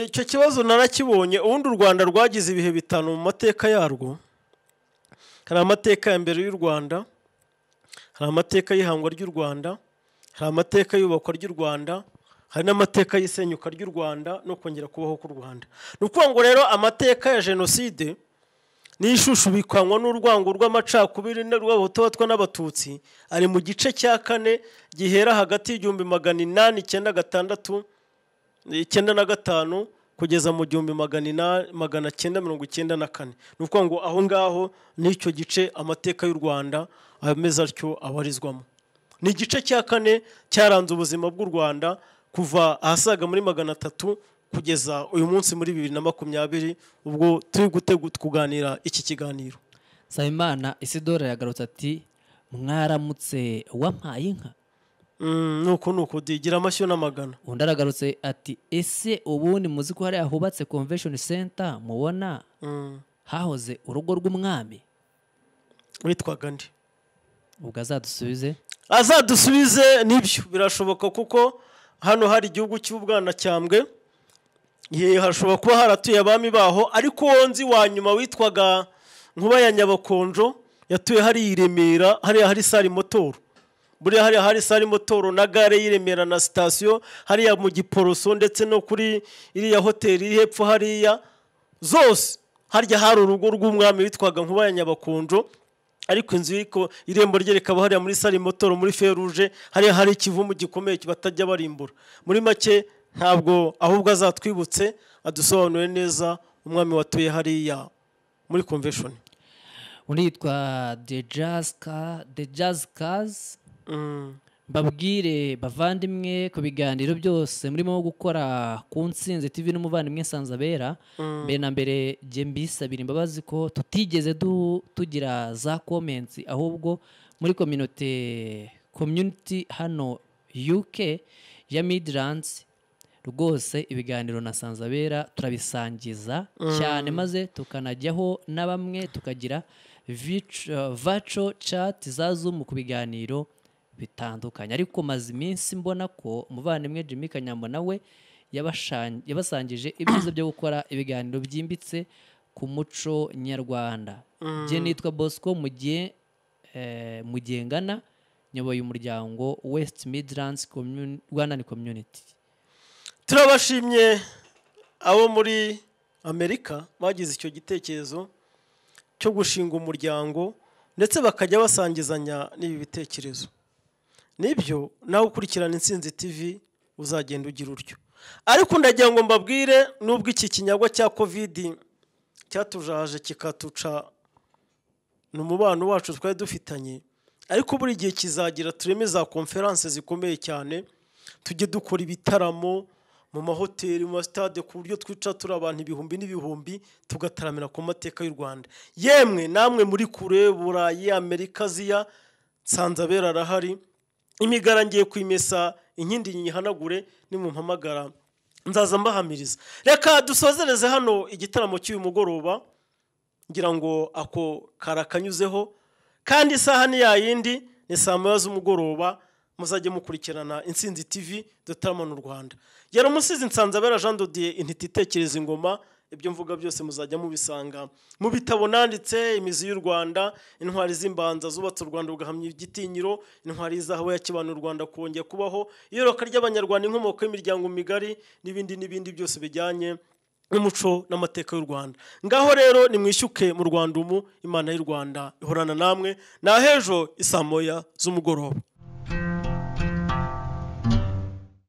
icyo kibazo narakibonye ubundi u rwanda rwagize ibihe bitanu mu mateka yarwo hari amateka ya mbere y'u rwanda hari amateka y'ihangwa ry'u rwanda hari amateka y'ubakwa ry'u rwanda hari n'amateka y'isenyuka ry'u rwanda no kongera kubaho k'u rwanda ni ukuvuga ngo rero amateka ya jenoside n'ishusho ubikanywa n'urwango rw'amacakubiri rw'abatotwa n'abatutsi ari mu gice cya kane gihera hagati y'igihumbi magana inani icyenda gatandatu icyenda na gatanu kugeza mu gihumbi magana cyenda mirongo icyenda na kane ni ukuvuga ngo aho ngaho n'icyo gice amateka y'u rwanda ameze atyo abarizwamo ni igice cya kane cyaranze ubuzima bw'u rwanda kuva ahasaga muri magana atatu kugeza uyu munsi muri bibiri na makumyabiri ubwo turi kuganira iki kiganiro nsabimana isidore yagarutse ati mwaramutse wampaye inka mm, nuko nuko digira amashyo n'amagana undi aragarutse ati ese ubundi muzi ko hariya hubatse convention center mubona mm. hahoze urugo rw'umwami witwaga nde ubwo azadusubize azadusubize nibyo birashoboka kuko hano hari igihugu cy'ubwanacyambwe yewe hashobora kuba haratuye abami baho ariko uwo nzi wa nyuma witwaga nkuba ya nyabakonjo yatuye hari i remera hariya hari sari motoro buriya hariya hari sari motoro na gare y'i remera na sitasiyo hariya mu giporoso ndetse no kuri iriya hoteli iri hepfo hariya zose harya hari urugo rw'umwami witwaga nkuba ya nyabakonjo ariko inzu ko irembo rye rikaba hariya muri sari motoro muri feruje hariya hari ikivumu gikomeye batajya barimbura muri make ntabwo ahubwo azatwibutse adusobanure neza umwami watuye hariya muri convention uritwa de jazikazi mm. babwire bavandimwe ku biganiro byose murimo gukora ku nsinzi tv n'umuvandimwe nsanzabera mm. mbere na mbere jya mbisabira imbabazi ko tutigeze tugira za comments ahubwo muri kominote community hano uk ya midlands rwose ibiganiro na sanzabera turabisangiza mm. cyane maze tukanajyaho na bamwe tukagira vaco uh, cati za zumu ku biganiro bitandukanye ariko maze iminsi mbona ko umuvandimwe jimmy kanyambo nawe yabasangije ibyiza byo gukora ibiganiro byimbitse ku muco nyarwanda njye mm. nitwa bosco mu gihe eh, mugengana nyoboye umuryango west midlands rwanani community turabashimye abo muri amerika bagize icyo gitekerezo cyo gushinga umuryango ndetse bakajya basangizanya n'ibi bitekerezo nibyo nawe ukurikirana insinzi tv uzagenda ugira utyo ariko ndagira ngo mbabwire n'ubwo iki kinyagwa cya kovidi cyatujaje kikatuca ni umubano wacu twari dufitanye ariko buri gihe kizagira tureme za konferanse zikomeye cyane tujye dukora ibitaramo mu mahoteli mu masitade ku buryo twica turi abantu ibihumbi n'ibihumbi tugataramira ku mateka y'u rwanda yemwe namwe muri kure burayi amerika ziya nsanzabera arahari imigara ngiye kwimesa inkindi nyihanagure nimumpamagara nzaza mbahamiriza reka dusozereze hano igitaramo cy'uyu mugoroba ngira ngo ako karakanyuzeho kandi isaha ni yayindi ni saa moya z'umugoroba muzajye mukurikirana insinzi tv dutaramana u rwanda yaramusize insanzabera jean dodiye intiti itekereza ingoma ibyo mvuga byose muzajya mubisanga mu bitabo nanditse imizi y'u rwanda intwari z'imbanza zubatse u rwanda rugahamya igitinyiro intwari y'izahabu ya kibano u rwanda kongera kubaho iyoroka ry'abanyarwanda inkomoko y'imiryango migari n'ibindi n'ibindi byose bijyanye n'umuco n'amateka y'u rwanda ngaho rero nimwishyuke mu rwanda umu imana y'u rwanda ihorana namwe na ni ahejo moya z'umugoroba